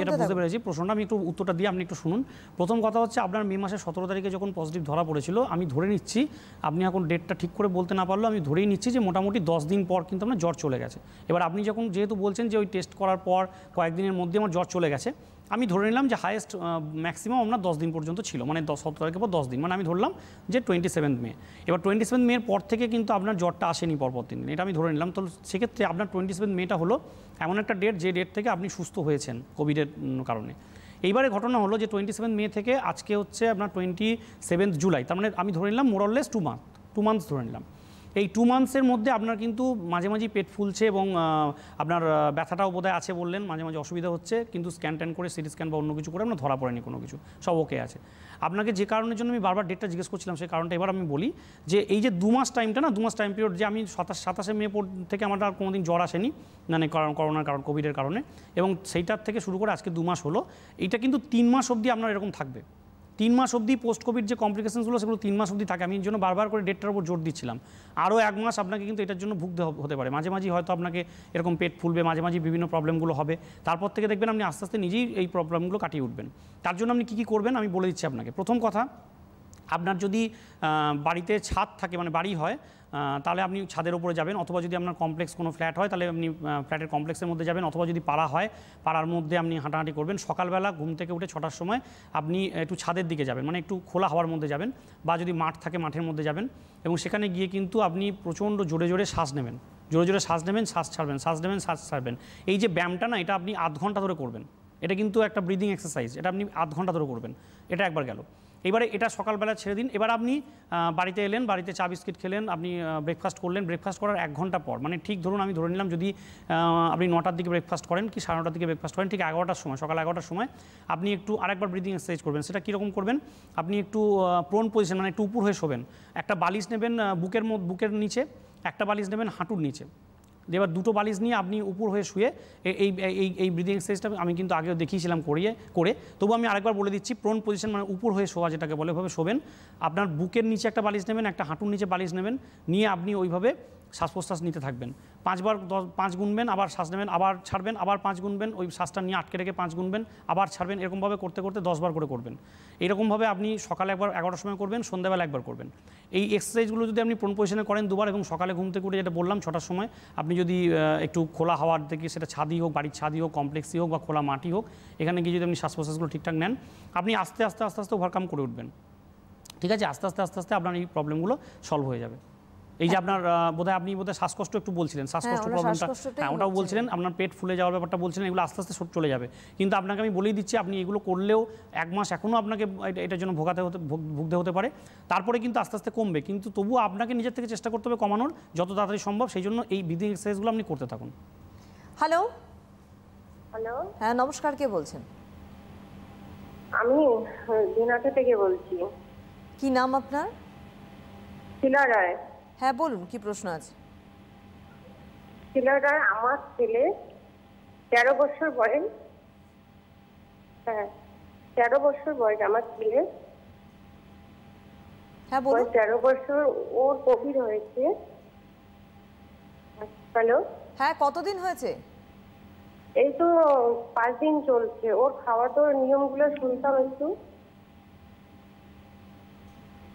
এটা বুঝতে পেরেছি প্রশ্নটা আমি একটু উত্তরটা দিয়ে আপনি একটু শুনুন প্রথম কথা হচ্ছে আপনার মে মাসের সতেরো তারিখে যখন পজিটিভ ধরা পড়েছিল আমি ধরে নিচ্ছি আপনি এখন ডেটটা ঠিক করে বলতে না পারলেও আমি ধরেই নিচ্ছি যে মোটামুটি দশ দিন পর কিন্তু আপনার জ্বর চলে গেছে এবার আপনি যখন যেহেতু বলছেন যে ওই টেস্ট করার পর কয়েকদিনের মধ্যে আমার জ্বর চলে গেছে আমি ধরে নিলাম যে হায়েস্ট ম্যাক্সিমাম আপনার দশ দিন পর্যন্ত ছিল মানে দশ সতেরো তারিখের পর দশ দিন মানে আমি ধরলাম যে টোয়েন্টি সেভেন্থ মে এবার টোয়েন্টি সেভেন্থ মের পর থেকে কিন্তু আপনার জ্বরটা আসেনি পরপর তিন দিন এটা আমি ধরে নিলাম তো সেক্ষেত্রে আপনার টোয়েন্টি সেভেন্থ মেটা হলো এমন একটা ডেট যে ডেট থেকে আপনি সুস্থ হয়েছেন কোভিডের কারণে এইবারে ঘটনা হলো যে টোয়েন্টি সেভেন্থ মে থেকে আজকে হচ্ছে আপনার টোয়েন্টি সেভেন্থ জুলাই তার মানে আমি ধরে নিলাম more or less two month two months ধরে নিলাম এই টু মান্থসের মধ্যে আপনার কিন্তু মাঝে মাঝে পেট ফুলছে এবং আপনার ব্যথাটাও বোধহয় আছে বললেন মাঝে মাঝে অসুবিধা হচ্ছে কিন্তু স্ক্যান ট্যান করে সিটি স্ক্যান বা অন্য কিছু করে আপনার ধরা পড়েনি কোনো কিছু সব ওকে আছে আপনাকে যে কারণের জন্য আমি বারবার ডেটটা জিজ্ঞেস করছিলাম সেই কারণটা এবার আমি বলি যে এই যে দু মাস টাইমটা না দু মাস টাইম পিরিয়ড যে আমি সাতাশ সাতাশে মে থেকে আমার আর কোনোদিন জ্বর আসেনি মানে কারণ করোনার কারণ কোভিডের কারণে এবং সেইটার থেকে শুরু করে আজকে দু মাস হলো এইটা কিন্তু তিন মাস অবধি আপনার এরকম থাকবে তিন মাস অবধি পোস্ট কোভিড যে কমপ্লিকেশনসগুলো সেগুলো তিন মাস অবধি থাকে আমি এই জন্য বারবার করে ডেটটার উপর জোর দিচ্ছিলাম আরও এক মাস আপনাকে কিন্তু এটার জন্য ভুগতে হতে পারে মাঝে মাঝে হয়তো আপনাকে এরকম পেট ফুলবে মাঝে মাঝে বিভিন্ন প্রবলেমগুলো হবে তারপর থেকে দেখবেন আপনি আস্তে আস্তে নিজেই এই প্রবলেমগুলো কাটিয়ে উঠবেন তার জন্য আপনি কী কী করবেন আমি বলে দিচ্ছি আপনাকে প্রথম কথা আপনার যদি বাড়িতে ছাদ থাকে মানে বাড়ি হয় তাহলে আপনি ছাদের উপরে যাবেন অথবা যদি আপনার কমপ্লেক্স কোনো ফ্ল্যাট হয় তাহলে আপনি ফ্ল্যাটের কমপ্লেক্সের মধ্যে যাবেন অথবা যদি পাড়া হয় পাড়ার মধ্যে আপনি হাঁটাহাঁটি করবেন সকালবেলা ঘুম থেকে উঠে ছটার সময় আপনি একটু ছাদের দিকে যাবেন মানে একটু খোলা হাওয়ার মধ্যে যাবেন বা যদি মাঠ থাকে মাঠের মধ্যে যাবেন এবং সেখানে গিয়ে কিন্তু আপনি প্রচণ্ড জোরে জোরে শ্বাস নেবেন জোরে জোরে শ্বাস নেবেন শ্বাস ছাড়বেন শ্বাস নেবেন শ্বাস ছাড়বেন এই যে ব্যায়ামটা না এটা আপনি আধ ঘন্টা ধরে করবেন এটা কিন্তু একটা ব্রিদিং এক্সারসাইজ এটা আপনি আধ ঘন্টা ধরে করবেন এটা একবার গেল এবারে এটা সকালবেলা ছেড়ে দিন এবার আপনি বাড়িতে এলেন বাড়িতে চা বিস্কিট খেলেন আপনি ব্রেকফাস্ট করলেন ব্রেকফাস্ট করার এক ঘন্টা পর মানে ঠিক ধরুন আমি ধরে নিলাম যদি আপনি নটার দিকে ব্রেকফাস্ট করেন কি সাড়ে নটার দিকে ব্রেকফাস্ট করেন ঠিক এগারোটার সময় সকাল এগারোটার সময় আপনি একটু আরেকবার ব্রিদিং এক্সারসাইজ করবেন সেটা কীরকম করবেন আপনি একটু প্রোন পজিশন মানে একটু উপর হয়ে শোবেন একটা বালিশ নেবেন বুকের বুকের নিচে একটা বালিশ নেবেন হাঁটুর নিচে এবার দুটো বালিশ নিয়ে আপনি উপর হয়ে শুয়ে এই এই এই ব্রিদিং এক্সারসাইজটা আমি কিন্তু আগেও দেখিয়েছিলাম করিয়ে করে তবু আমি আরেকবার বলে দিচ্ছি প্রোন পজিশন মানে উপর হয়ে শোয়া যেটাকে বলে ওইভাবে শোবেন আপনার বুকের নিচে একটা বালিশ নেবেন একটা হাঁটুর নিচে বালিশ নেবেন নিয়ে আপনি ওইভাবে শ্বাস প্রশ্বাস নিতে থাকবেন পাঁচবার দশ পাঁচ গুনবেন আবার শ্বাস নেবেন আবার ছাড়বেন আবার পাঁচ গুনবেন ওই শ্বাসটা নিয়ে আটকে রেখে পাঁচ গুনবেন আবার ছাড়বেন এরকমভাবে করতে করতে দশবার করে করবেন এরকমভাবে আপনি সকালে একবার এগারোটার সময় করবেন সন্ধ্যাবেলা একবার করবেন এই এক্সারসাইজগুলো যদি আপনি প্রোন পজিশনে করেন দুবার এবং সকালে ঘুম থেকে যেটা বললাম ছটার সময় আপনি যদি একটু খোলা হাওয়ার থেকে সেটা ছাদি হোক বাড়ির ছাদই হোক কমপ্লেক্সই হোক বা খোলা মাটি হোক এখানে গিয়ে যদি আপনি শ্বাস প্রশ্বাসগুলো ঠিকঠাক নেন আপনি আস্তে আস্তে আস্তে আস্তে ওভারকাম করে উঠবেন ঠিক আছে আস্তে আস্তে আস্তে আস্তে আপনার এই প্রবলেমগুলো সলভ হয়ে যাবে এই যে আপনার বোধহয় আপনি বোধহয় শ্বাসকষ্ট একটু বলছিলেন হ্যাঁ, শ্বাসকষ্ট প্রবলেমটা হ্যাঁ ওটাও বলছিলেন আপনার পেট ফুলে যাওয়ার ব্যাপারটা বলছিলেন এগুলো আস্তে আস্তে সব চলে যাবে কিন্তু আপনাকে আমি বলেই দিচ্ছি আপনি এগুলো করলেও এক মাস এখনও আপনাকে এটার জন্য ভোগাতে হতে ভুগতে হতে পারে তারপরে কিন্তু আস্তে আস্তে কমবে কিন্তু তবুও আপনাকে নিজের থেকে চেষ্টা করতে হবে কমানোর যত তাড়াতাড়ি সম্ভব সেই জন্য এই ব্রিদিং এক্সারসাইজগুলো আপনি করতে থাকুন হ্যালো হ্যালো হ্যাঁ নমস্কার কে বলছেন আমি দিনাটা থেকে বলছি কি নাম আপনার শিলা রায় হ্যাঁ বলুন কি প্রশ্ন আছে ছেলেরা আমার ছেলে তেরো বছর বয়স হ্যাঁ তেরো বছর বয়স আমার ছেলে হ্যাঁ বলুন তেরো বছর ওর কোভিড হয়েছে হ্যালো হ্যাঁ কতদিন হয়েছে এই তো পাঁচ দিন চলছে ওর খাওয়া দাওয়ার নিয়মগুলো শুনতাম একটু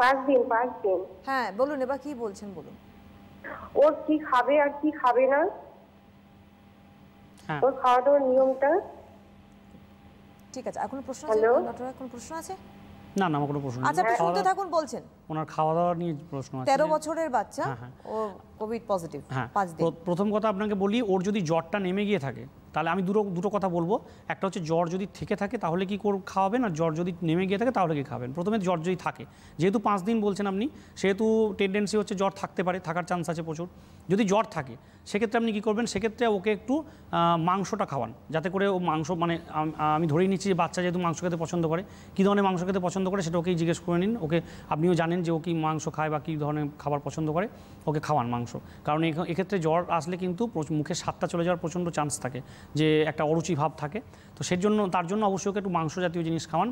পাঁচ দিন পাঁচ দিন হ্যাঁ বলুন এবার কি বলছেন বলুন ওর কি খাবে আর কি খাবে না হ্যাঁ। ওর খাওয়া দাওয়ার নিয়মটা ঠিক আছে এখন প্রশ্ন আছে ডক্টর এখন প্রশ্ন আছে না না আমার কোনো প্রশ্ন আচ্ছা হ্যাঁ। শুনতে থাকুন বলছেন ওনার খাওয়া দাওয়া নিয়ে প্রশ্ন আছে 13 বছরের বাচ্চা হ্যাঁ, ও কোভিড পজিটিভ হ্যাঁ প্রথম কথা আপনাকে বলি ওর যদি জ্বরটা নেমে গিয়ে থাকে তাহলে আমি দুটো দুটো কথা বলবো একটা হচ্ছে জ্বর যদি থেকে থাকে তাহলে কি খাওয়াবেন আর জ্বর যদি নেমে গিয়ে থাকে তাহলে কি খাবেন প্রথমে জ্বর যদি থাকে যেহেতু পাঁচ দিন বলছেন আপনি সেহেতু টেন্ডেন্সি হচ্ছে জ্বর থাকতে পারে থাকার চান্স আছে প্রচুর যদি জ্বর থাকে সেক্ষেত্রে আপনি কি করবেন সেক্ষেত্রে ওকে একটু মাংসটা খাওয়ান যাতে করে ও মাংস মানে আমি ধরেই নিচ্ছি যে বাচ্চা যেহেতু মাংস খেতে পছন্দ করে কী ধরনের মাংস খেতে পছন্দ করে সেটা ওকেই জিজ্ঞেস করে নিন ওকে আপনিও জানেন যে ও কি মাংস খায় বা কী ধরনের খাবার পছন্দ করে ওকে খাওয়ান মাংস অংশ কারণ এক্ষেত্রে জ্বর আসলে কিন্তু মুখে স্বাদটা চলে যাওয়ার প্রচণ্ড চান্স থাকে যে একটা অরুচি ভাব থাকে তো সেই জন্য তার জন্য অবশ্যই একটু মাংস জাতীয় জিনিস খাওয়ান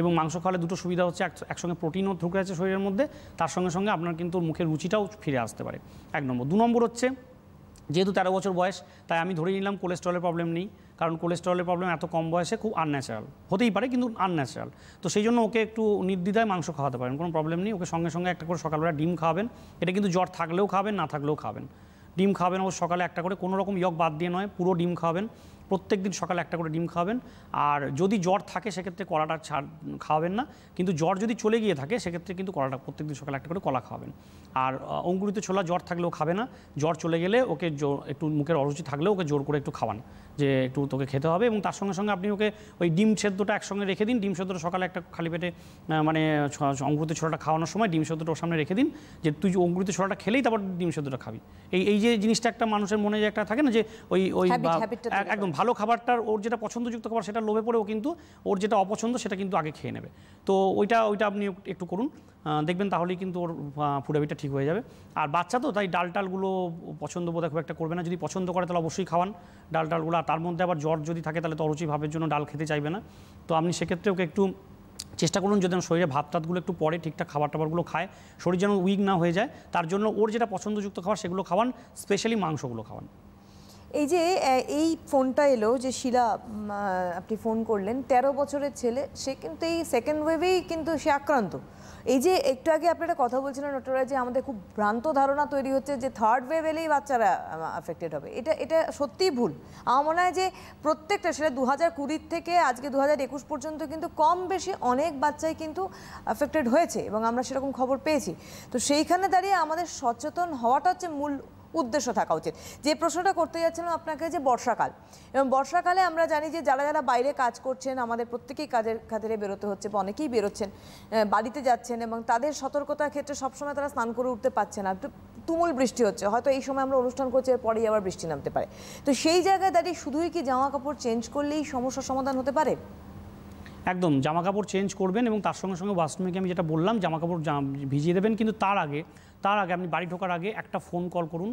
এবং মাংস খাওয়ালে দুটো সুবিধা হচ্ছে একসঙ্গে প্রোটিনও ঢুকে আছে শরীরের মধ্যে তার সঙ্গে সঙ্গে আপনার কিন্তু মুখের রুচিটাও ফিরে আসতে পারে এক নম্বর দু নম্বর হচ্ছে যেহেতু তেরো বছর বয়স তাই আমি ধরে নিলাম কোলেস্ট্রলের প্রবলেম নেই কারণ কোলেস্ট্রলের প্রবলেম এত কম বয়সে খুব আনন্যাচারাল হতেই পারে কিন্তু আনন্যাচারাল তো সেই জন্য ওকে একটু নির্দ্বিধায় মাংস খাওয়াতে পারেন কোনো প্রবলেম নেই ওকে সঙ্গে সঙ্গে একটা করে সকালবেলা ডিম খাওয়াবেন এটা কিন্তু জ্বর থাকলেও খাবেন না থাকলেও খাবেন ডিম খাবেন ও সকালে একটা করে কোনো রকম ইয়ক বাদ দিয়ে নয় পুরো ডিম খাবেন প্রত্যেক দিন সকালে একটা করে ডিম খাওয়াবেন আর যদি জ্বর থাকে সেক্ষেত্রে কলাটা ছাড় খাওয়াবেন না কিন্তু জ্বর যদি চলে গিয়ে থাকে সেক্ষেত্রে কিন্তু কলাটা প্রত্যেক দিন সকালে একটা করে কলা খাওয়াবেন আর অঙ্কুরিত ছোলা জ্বর থাকলেও খাবে না জ্বর চলে গেলে ওকে একটু মুখের অরুচি থাকলেও ওকে জোর করে একটু খাওয়ান যে একটু তোকে খেতে হবে এবং তার সঙ্গে সঙ্গে আপনি ওকে ওই ডিম সেদ্ধটা একসঙ্গে রেখে দিন ডিম সেদ্ধটা সকালে একটা খালি পেটে মানে অঙ্কুরিত ছোড়াটা খাওয়ানোর সময় ডিম সেদ্ধটা ওর সামনে রেখে দিন যে তুই অঙ্কুরিত ছোড়াটা খেলেই তারপর ডিম সেদ্ধটা খাবি এই এই যে জিনিসটা একটা মানুষের মনে যে একটা থাকে না যে ওই ওই একদম ভালো খাবারটার ওর যেটা পছন্দযুক্ত খাবার সেটা লোভে পড়েও কিন্তু ওর যেটা অপছন্দ সেটা কিন্তু আগে খেয়ে নেবে তো ওইটা ওইটা আপনি একটু করুন দেখবেন তাহলেই কিন্তু ওর হ্যাবিটটা ঠিক হয়ে যাবে আর বাচ্চা তো তাই ডাল টালগুলো পছন্দ বোধ খুব একটা করবে না যদি পছন্দ করে তাহলে অবশ্যই খাওয়ান ডাল টালগুলো আর তার মধ্যে আবার জ্বর যদি থাকে তাহলে তো অরুচি ভাবের জন্য ডাল খেতে চাইবে না তো আপনি সেক্ষেত্রে ওকে একটু চেষ্টা করুন যদি শরীরে ভাত তাতগুলো একটু পরে ঠিকঠাক খাবার টাবারগুলো খায় শরীর যেন উইক না হয়ে যায় তার জন্য ওর যেটা পছন্দযুক্ত খাবার সেগুলো খাওয়ান স্পেশালি মাংসগুলো খাওয়ান এই যে এই ফোনটা এলো যে শিলা আপনি ফোন করলেন ১৩ বছরের ছেলে সে কিন্তু এই সেকেন্ড ওয়েভেই কিন্তু সে আক্রান্ত এই যে একটু আগে আপনারা কথা বলছিলেন ডক্টররা যে আমাদের খুব ভ্রান্ত ধারণা তৈরি হচ্ছে যে থার্ড ওয়েভ এলেই বাচ্চারা অ্যাফেক্টেড হবে এটা এটা সত্যিই ভুল আমার মনে হয় যে প্রত্যেকটা সেটা দু হাজার কুড়ির থেকে আজকে দু হাজার একুশ পর্যন্ত কিন্তু কম বেশি অনেক বাচ্চাই কিন্তু অ্যাফেক্টেড হয়েছে এবং আমরা সেরকম খবর পেয়েছি তো সেইখানে দাঁড়িয়ে আমাদের সচেতন হওয়াটা হচ্ছে মূল উদ্দেশ্য থাকা উচিত যে প্রশ্নটা করতে যাচ্ছিলাম আপনাকে যে বর্ষাকাল এবং বর্ষাকালে আমরা জানি যে যারা যারা বাইরে কাজ করছেন আমাদের প্রত্যেকেই কাজের খাতিরে বেরোতে হচ্ছে বা অনেকেই বেরোচ্ছেন বাড়িতে যাচ্ছেন এবং তাদের সতর্কতার ক্ষেত্রে সবসময় তারা স্নান করে উঠতে পারছে না তুমুল বৃষ্টি হচ্ছে হয়তো এই সময় আমরা অনুষ্ঠান করছি এর পরেই আবার বৃষ্টি নামতে পারে তো সেই জায়গায় দাঁড়িয়ে শুধুই কি জামা কাপড় চেঞ্জ করলেই সমস্যার সমাধান হতে পারে একদম জামা কাপড় চেঞ্জ করবেন এবং তার সঙ্গে সঙ্গে ওয়াশরুমে আমি যেটা বললাম জামা কাপড় ভিজিয়ে দেবেন কিন্তু তার আগে তার আগে আপনি বাড়ি ঢোকার আগে একটা ফোন কল করুন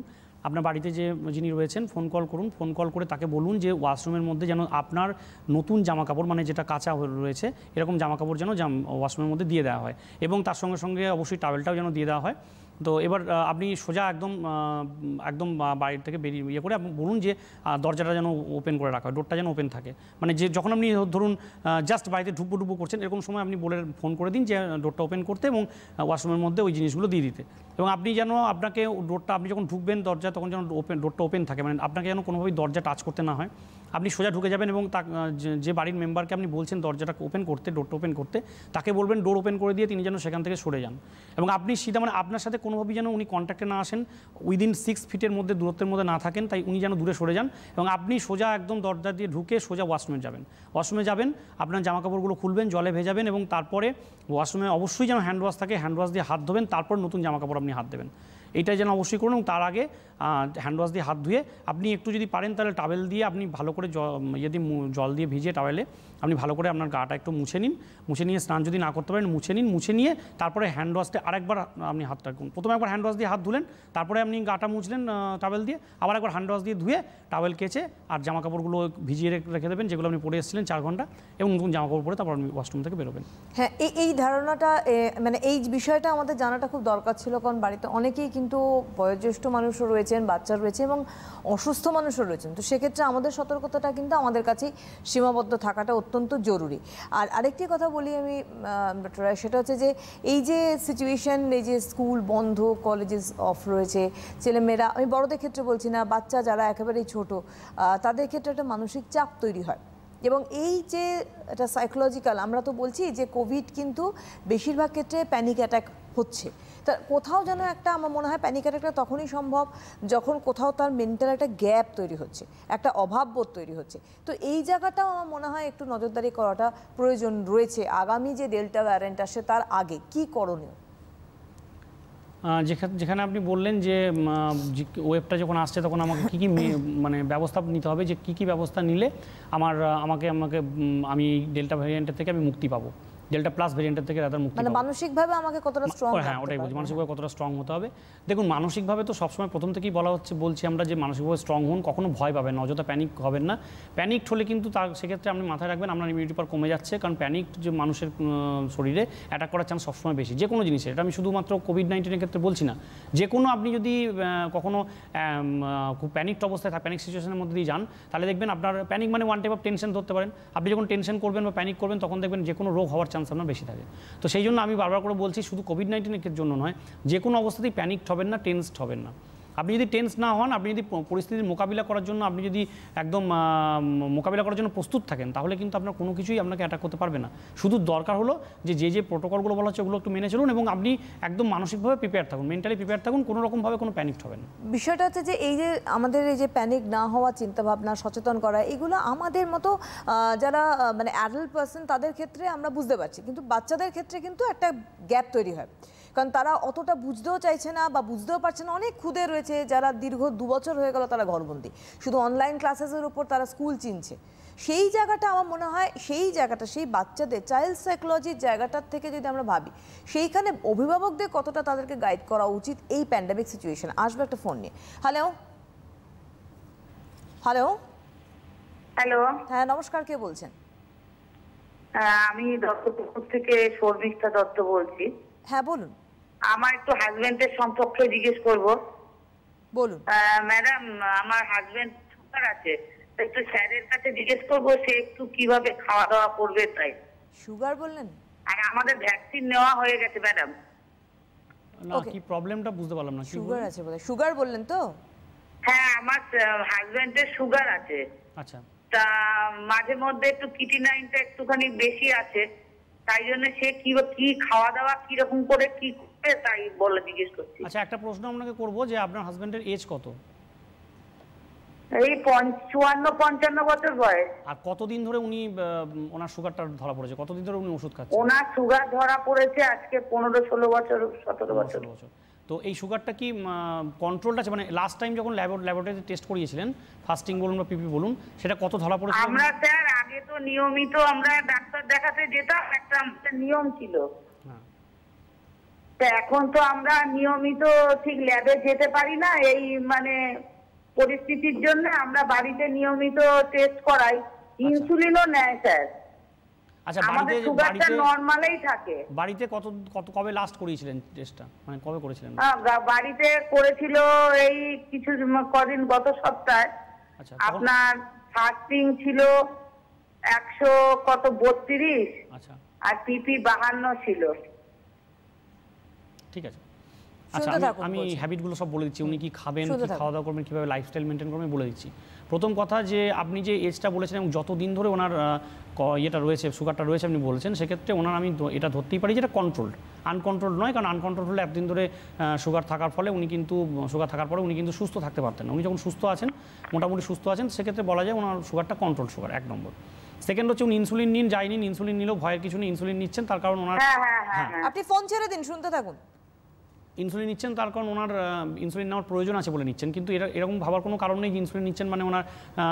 আপনার বাড়িতে যে যিনি রয়েছেন ফোন কল করুন ফোন কল করে তাকে বলুন যে ওয়াশরুমের মধ্যে যেন আপনার নতুন জামা কাপড় মানে যেটা কাঁচা রয়েছে এরকম জামা কাপড় যেন ওয়াশরুমের মধ্যে দিয়ে দেওয়া হয় এবং তার সঙ্গে সঙ্গে অবশ্যই টাওয়েলটাও যেন দিয়ে দেওয়া হয় তো এবার আপনি সোজা একদম একদম বাড়ির থেকে বেরিয়ে ইয়ে করে আপনি বলুন যে দরজাটা যেন ওপেন করে রাখা হয় ডোরটা যেন ওপেন থাকে মানে যে যখন আপনি ধরুন জাস্ট বাড়িতে ঢুপু ঢুপু করছেন এরকম সময় আপনি বলে ফোন করে দিন যে ডোরটা ওপেন করতে এবং ওয়াশরুমের মধ্যে ওই জিনিসগুলো দিয়ে দিতে এবং আপনি যেন আপনাকে ডোরটা আপনি যখন ঢুকবেন দরজা তখন যেন ওপেন ডোরটা ওপেন থাকে মানে আপনাকে যেন কোনোভাবেই দরজা টাচ করতে না হয় আপনি সোজা ঢুকে যাবেন এবং তা যে বাড়ির মেম্বারকে আপনি বলছেন দরজাটা ওপেন করতে ডোরটা ওপেন করতে তাকে বলবেন ডোর ওপেন করে দিয়ে তিনি যেন সেখান থেকে সরে যান এবং আপনি সীতা মানে আপনার সাথে কোনোভাবেই যেন উনি কন্ট্যাক্টে না আসেন উইদিন সিক্স ফিটের মধ্যে দূরত্বের মধ্যে না থাকেন তাই উনি যেন দূরে সরে যান এবং আপনি সোজা একদম দরজা দিয়ে ঢুকে সোজা ওয়াশরুমে যাবেন ওয়াশরুমে যাবেন আপনার জামাকাপড়গুলো খুলবেন জলে ভেজাবেন এবং তারপরে ওয়াশরুমে অবশ্যই যেন হ্যান্ড ওয়াশ থাকে হ্যান্ড ওয়াশ দিয়ে হাত ধোবেন তারপর নতুন জামাকাপড় আপনি হাত দেবেন এটা যেন অবশ্যই করুন তার আগে হ্যান্ড ওয়াশ দিয়ে হাত ধুয়ে আপনি একটু যদি পারেন তাহলে টাবেল দিয়ে আপনি ভালো করে যদি ইয়ে জল দিয়ে ভিজিয়ে টাবেলে আপনি ভালো করে আপনার গাটা একটু মুছে নিন মুছে নিয়ে স্নান যদি না করতে পারেন মুছে নিন মুছে নিয়ে তারপরে হ্যান্ড ওয়াশটা আরেকবার আপনি হাত রাখুন প্রথমে একবার হ্যান্ড ওয়াশ দিয়ে হাত ধুলেন তারপরে আপনি গাটা মুছলেন টাবেল দিয়ে আবার একবার হ্যান্ড ওয়াশ দিয়ে ধুয়ে টাবেল কেচে আর জামা কাপড়গুলো ভিজিয়ে রেখে দেবেন যেগুলো আপনি পরে এসেছিলেন চার ঘন্টা এবং নতুন জামা কাপড় পরে তারপর আপনি ওয়াশরুম থেকে বেরোবেন হ্যাঁ এই এই ধারণাটা মানে এই বিষয়টা আমাদের জানাটা খুব দরকার ছিল কারণ বাড়িতে অনেকেই কিন্তু কিন্তু বয়োজ্যেষ্ঠ মানুষও রয়েছেন বাচ্চা রয়েছে এবং অসুস্থ মানুষও রয়েছেন তো সেক্ষেত্রে আমাদের সতর্কতাটা কিন্তু আমাদের কাছেই সীমাবদ্ধ থাকাটা অত্যন্ত জরুরি আর আরেকটি কথা বলি আমি সেটা হচ্ছে যে এই যে সিচুয়েশন এই যে স্কুল বন্ধ কলেজেস অফ রয়েছে ছেলেমেয়েরা আমি বড়দের ক্ষেত্রে বলছি না বাচ্চা যারা একেবারেই ছোট তাদের ক্ষেত্রে একটা মানসিক চাপ তৈরি হয় এবং এই যে এটা সাইকোলজিক্যাল আমরা তো বলছি যে কোভিড কিন্তু বেশিরভাগ ক্ষেত্রে প্যানিক অ্যাটাক হচ্ছে তা কোথাও যেন একটা আমার মনে হয় প্যানিক অ্যাটাকটা তখনই সম্ভব যখন কোথাও তার মেন্টাল একটা গ্যাপ তৈরি হচ্ছে একটা অভাববোধ তৈরি হচ্ছে তো এই জায়গাটাও আমার মনে হয় একটু নজরদারি করাটা প্রয়োজন রয়েছে আগামী যে ডেল্টা ভ্যারিয়েন্ট আসে তার আগে কি করণীয় যেখানে আপনি বললেন যে ওয়েবটা যখন আসছে তখন আমাকে কী কী মানে ব্যবস্থা নিতে হবে যে কী কী ব্যবস্থা নিলে আমার আমাকে আমাকে আমি ডেল্টা ভ্যারিয়েন্টের থেকে আমি মুক্তি পাবো ডেল্টা প্লাস ভেরিয়েন্টের থেকে রাদার মুক্তি মানে মানসিকভাবে আমাকে কতটা স্ট্রং হ্যাঁ ওটাই বলছি মানসিকভাবে কতটা স্ট্রং হতে হবে দেখুন মানসিকভাবে তো সবসময় প্রথম থেকেই বলা হচ্ছে বলছি আমরা যে মানসিকভাবে স্ট্রং হন কখনো ভয় পাবেন না অযথা প্যানিক হবেন না প্যানিক হলে কিন্তু তার সেক্ষেত্রে আপনি মাথায় রাখবেন আপনার ইমিউনিটি পাওয়ার কমে যাচ্ছে কারণ প্যানিক যে মানুষের শরীরে অ্যাটাক করার চান্স সবসময় বেশি যে কোনো জিনিসের এটা আমি শুধুমাত্র কোভিড নাইন্টিনের ক্ষেত্রে বলছি না যে কোনো আপনি যদি কখনো খুব প্যানিক অবস্থায় প্যানিক সিচুয়েশনের মধ্যে দিয়ে যান তাহলে দেখবেন আপনার প্যানিক মানে ওয়ান টাইপ অফ টেনশন ধরতে পারেন আপনি যখন টেনশন করবেন বা প্যানিক করবেন তখন দেখবেন যে কোনো রোগ হওয়ার চান্স আপনার বেশি থাকে তো সেই জন্য আমি বারবার করে বলছি শুধু কোভিড নাইন্টিনের জন্য নয় যে কোনো অবস্থাতেই প্যানিক হবেন না টেন্সড হবেন না আপনি যদি টেন্স না হন আপনি যদি পরিস্থিতির মোকাবিলা করার জন্য আপনি যদি একদম মোকাবিলা করার জন্য প্রস্তুত থাকেন তাহলে কিন্তু আপনার কোনো কিছুই আপনাকে অ্যাটাক করতে পারবে না শুধু দরকার হলো যে যে যে প্রোটোকলগুলো বলা হচ্ছে ওগুলো একটু মেনে চলুন এবং আপনি একদম মানসিকভাবে প্রিপেয়ার থাকুন মেন্টালি প্রিপেয়ার থাকুন কোনো রকমভাবে কোনো প্যানিক হবেন বিষয়টা হচ্ছে যে এই যে আমাদের এই যে প্যানিক না হওয়া চিন্তাভাবনা সচেতন করা এগুলো আমাদের মতো যারা মানে অ্যাডাল্ট পার্সন তাদের ক্ষেত্রে আমরা বুঝতে পারছি কিন্তু বাচ্চাদের ক্ষেত্রে কিন্তু একটা গ্যাপ তৈরি হয় কারণ তারা অতটা বুঝতেও চাইছে না বা বুঝতেও পারছে না অনেক ক্ষুদে রয়েছে যারা দীর্ঘ দু বছর হয়ে গেল তারা ঘরবন্দি শুধু অনলাইন ক্লাসেসের ওপর তারা স্কুল চিনছে সেই জায়গাটা আমার মনে হয় সেই জায়গাটা সেই বাচ্চাদের চাইল্ড সাইকোলজির জায়গাটার থেকে যদি আমরা ভাবি সেইখানে অভিভাবকদের কতটা তাদেরকে গাইড করা উচিত এই প্যান্ডামিক সিচুয়েশন আসবে একটা ফোন নিয়ে হ্যালো হ্যালো হ্যালো হ্যাঁ নমস্কার কে বলছেন আমি দত্তপুকুর থেকে শর্মিষ্ঠা দত্ত বলছি হ্যাঁ বলুন আমার একটু হাজবেন্ডের সম্পর্কে জিজ্ঞেস করব বলুন ম্যাডাম আমার হাজবেন্ড সুগার আছে একটু স্যারের কাছে জিজ্ঞেস করব সে একটু কিভাবে খাওয়া দাওয়া করবে তাই সুগার বললেন আর আমাদের ভ্যাকসিন নেওয়া হয়ে গেছে ম্যাডাম কি প্রবলেমটা বুঝতে পারলাম না সুগার আছে বলে সুগার বললেন তো হ্যাঁ আমার হাজবেন্ডের সুগার আছে আচ্ছা তা মাঝে মধ্যে একটু কিটিনাইনটা একটুখানি বেশি আছে তাই জন্য সে কি কি খাওয়া দাওয়া কিরকম করে কি আচ্ছা একটা প্রশ্ন আপনাকে করব যে আপনার হাজবেন্ডের এজ কত এই বছর বয়স আর কতদিন ধরে উনি ওনার সুগারটা ধরা পড়েছে কতদিন ধরে উনি ওষুধ খাচ্ছেন ওনার সুগার ধরা পড়েছে আজকে বছর বছর তো এই সুগারটা কি কন্ট্রোলটা আছে মানে লাস্ট টাইম যখন ল্যাবরেটরিতে টেস্ট করিয়েছিলেন ফাস্টিং বলুন বা পিপি বলুন সেটা কত ধরা পড়েছে আমরা স্যার আগে তো নিয়মিত আমরা ডাক্তার দেখাতে যেতাম একটা নিয়ম ছিল তা এখন তো আমরা নিয়মিত ঠিক ল্যাবে যেতে পারি না এই মানে পরিস্থিতির জন্য আমরা বাড়িতে নিয়মিত টেস্ট করাই ইনসুলিনও আচ্ছা। নেয় স্যার আচ্ছা আমাদের সুগারটা নরমালই থাকে বাড়িতে কত কত কবে লাস্ট করিয়েছিলেন টেস্টটা মানে কবে করেছিলেন বাড়িতে করেছিল এই কিছু কদিন গত সপ্তাহে আচ্ছা, আপনার ফাস্টিং ছিল একশো কত বত্রিশ আচ্ছা। আর পিপি বাহান্ন ছিল ঠিক আছে আচ্ছা আমি হ্যাবিটগুলো সব বলে দিচ্ছি উনি কি খাবেন কি খাওয়া দাওয়া করবেন কীভাবে লাইফস্টাইল মেনটেন করবেন বলে দিচ্ছি প্রথম কথা যে আপনি যে এজটা বলেছেন এবং যত দিন ধরে ওনার ইয়েটা রয়েছে সুগারটা রয়েছে আপনি বলেছেন সেক্ষেত্রে ওনার আমি এটা ধরতেই পারি যেটা কন্ট্রোল আনকন্ট্রোল নয় কারণ আনকন্ট্রোল হলে একদিন ধরে সুগার থাকার ফলে উনি কিন্তু সুগার থাকার পরে উনি কিন্তু সুস্থ থাকতে পারতেন উনি যখন সুস্থ আছেন মোটামুটি সুস্থ আছেন সেক্ষেত্রে বলা যায় ওনার সুগারটা কন্ট্রোল সুগার এক নম্বর সেকেন্ড হচ্ছে উনি ইনসুলিন নিন যায়নি ইনসুলিন নিলেও ভয়ের কিছু নেই ইনসুলিন নিচ্ছেন তার কারণ ওনার হ্যাঁ, হ্যাঁ, হ্যাঁ, আপনি ফোন ছেড়ে দিন শুনতে থাকুন ইনসুলিন নিচ্ছেন তার কারণ ওনার ইনসুলিন নেওয়ার প্রয়োজন আছে বলে নিচ্ছেন কিন্তু এটা এরকম ভাবার কোনো কারণ নেই যে ইনসুলিন নিচ্ছেন মানে ওনার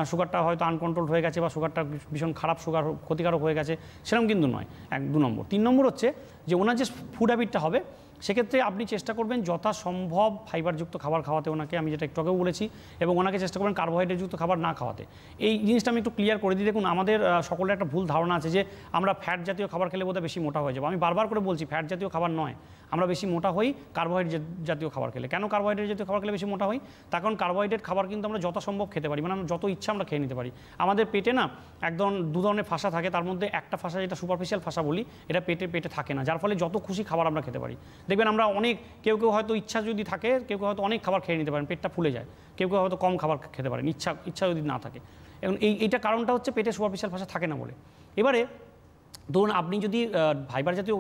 সুগারটা হয়তো আনকন্ট্রোল হয়ে গেছে বা সুগারটা ভীষণ খারাপ সুগার ক্ষতিকারক হয়ে গেছে সেরকম কিন্তু নয় এক দু নম্বর তিন নম্বর হচ্ছে যে ওনার যে ফুড হ্যাবিটটা হবে সেক্ষেত্রে আপনি চেষ্টা করবেন যথাসম্ভব ফাইবারযুক্ত খাবার খাওয়াতে ওনাকে আমি যেটা একটু আগেও বলেছি এবং ওনাকে চেষ্টা করবেন কার্বোহাইড্রেটযুক্ত খাবার না খাওয়াতে এই জিনিসটা আমি একটু ক্লিয়ার করে দিই দেখুন আমাদের সকলের একটা ভুল ধারণা আছে যে আমরা ফ্যাট জাতীয় খাবার খেলে বোধহয় বেশি মোটা হয়ে যাবো আমি বারবার করে বলছি ফ্যাট জাতীয় খাবার নয় আমরা বেশি মোটা হই কার্বোহাইড্রেট জাতীয় খাবার খেলে কেন কার্বোহাইড্রেট জাতীয় খাবার খেলে বেশি মোটা হই তার কারণ কার্বোহাইড্রেট খাবার কিন্তু আমরা যত সম্ভব খেতে পারি মানে আমরা যত ইচ্ছা আমরা খেয়ে নিতে পারি আমাদের পেটে না একদম দু ধরনের ফাঁসা থাকে তার মধ্যে একটা ফাঁসা যেটা সুপারফিশিয়াল ফাঁসা বলি এটা পেটে পেটে থাকে না যার ফলে যত খুশি খাবার আমরা খেতে পারি দেখবেন আমরা অনেক কেউ কেউ হয়তো ইচ্ছা যদি থাকে কেউ কেউ হয়তো অনেক খাবার খেয়ে নিতে পারেন পেটটা ফুলে যায় কেউ কেউ হয়তো কম খাবার খেতে পারেন ইচ্ছা ইচ্ছা যদি না থাকে এবং এই এইটা কারণটা হচ্ছে পেটে সুপারফিশিয়াল ফাঁসা থাকে না বলে এবারে ধরুন আপনি যদি ফাইবার জাতীয়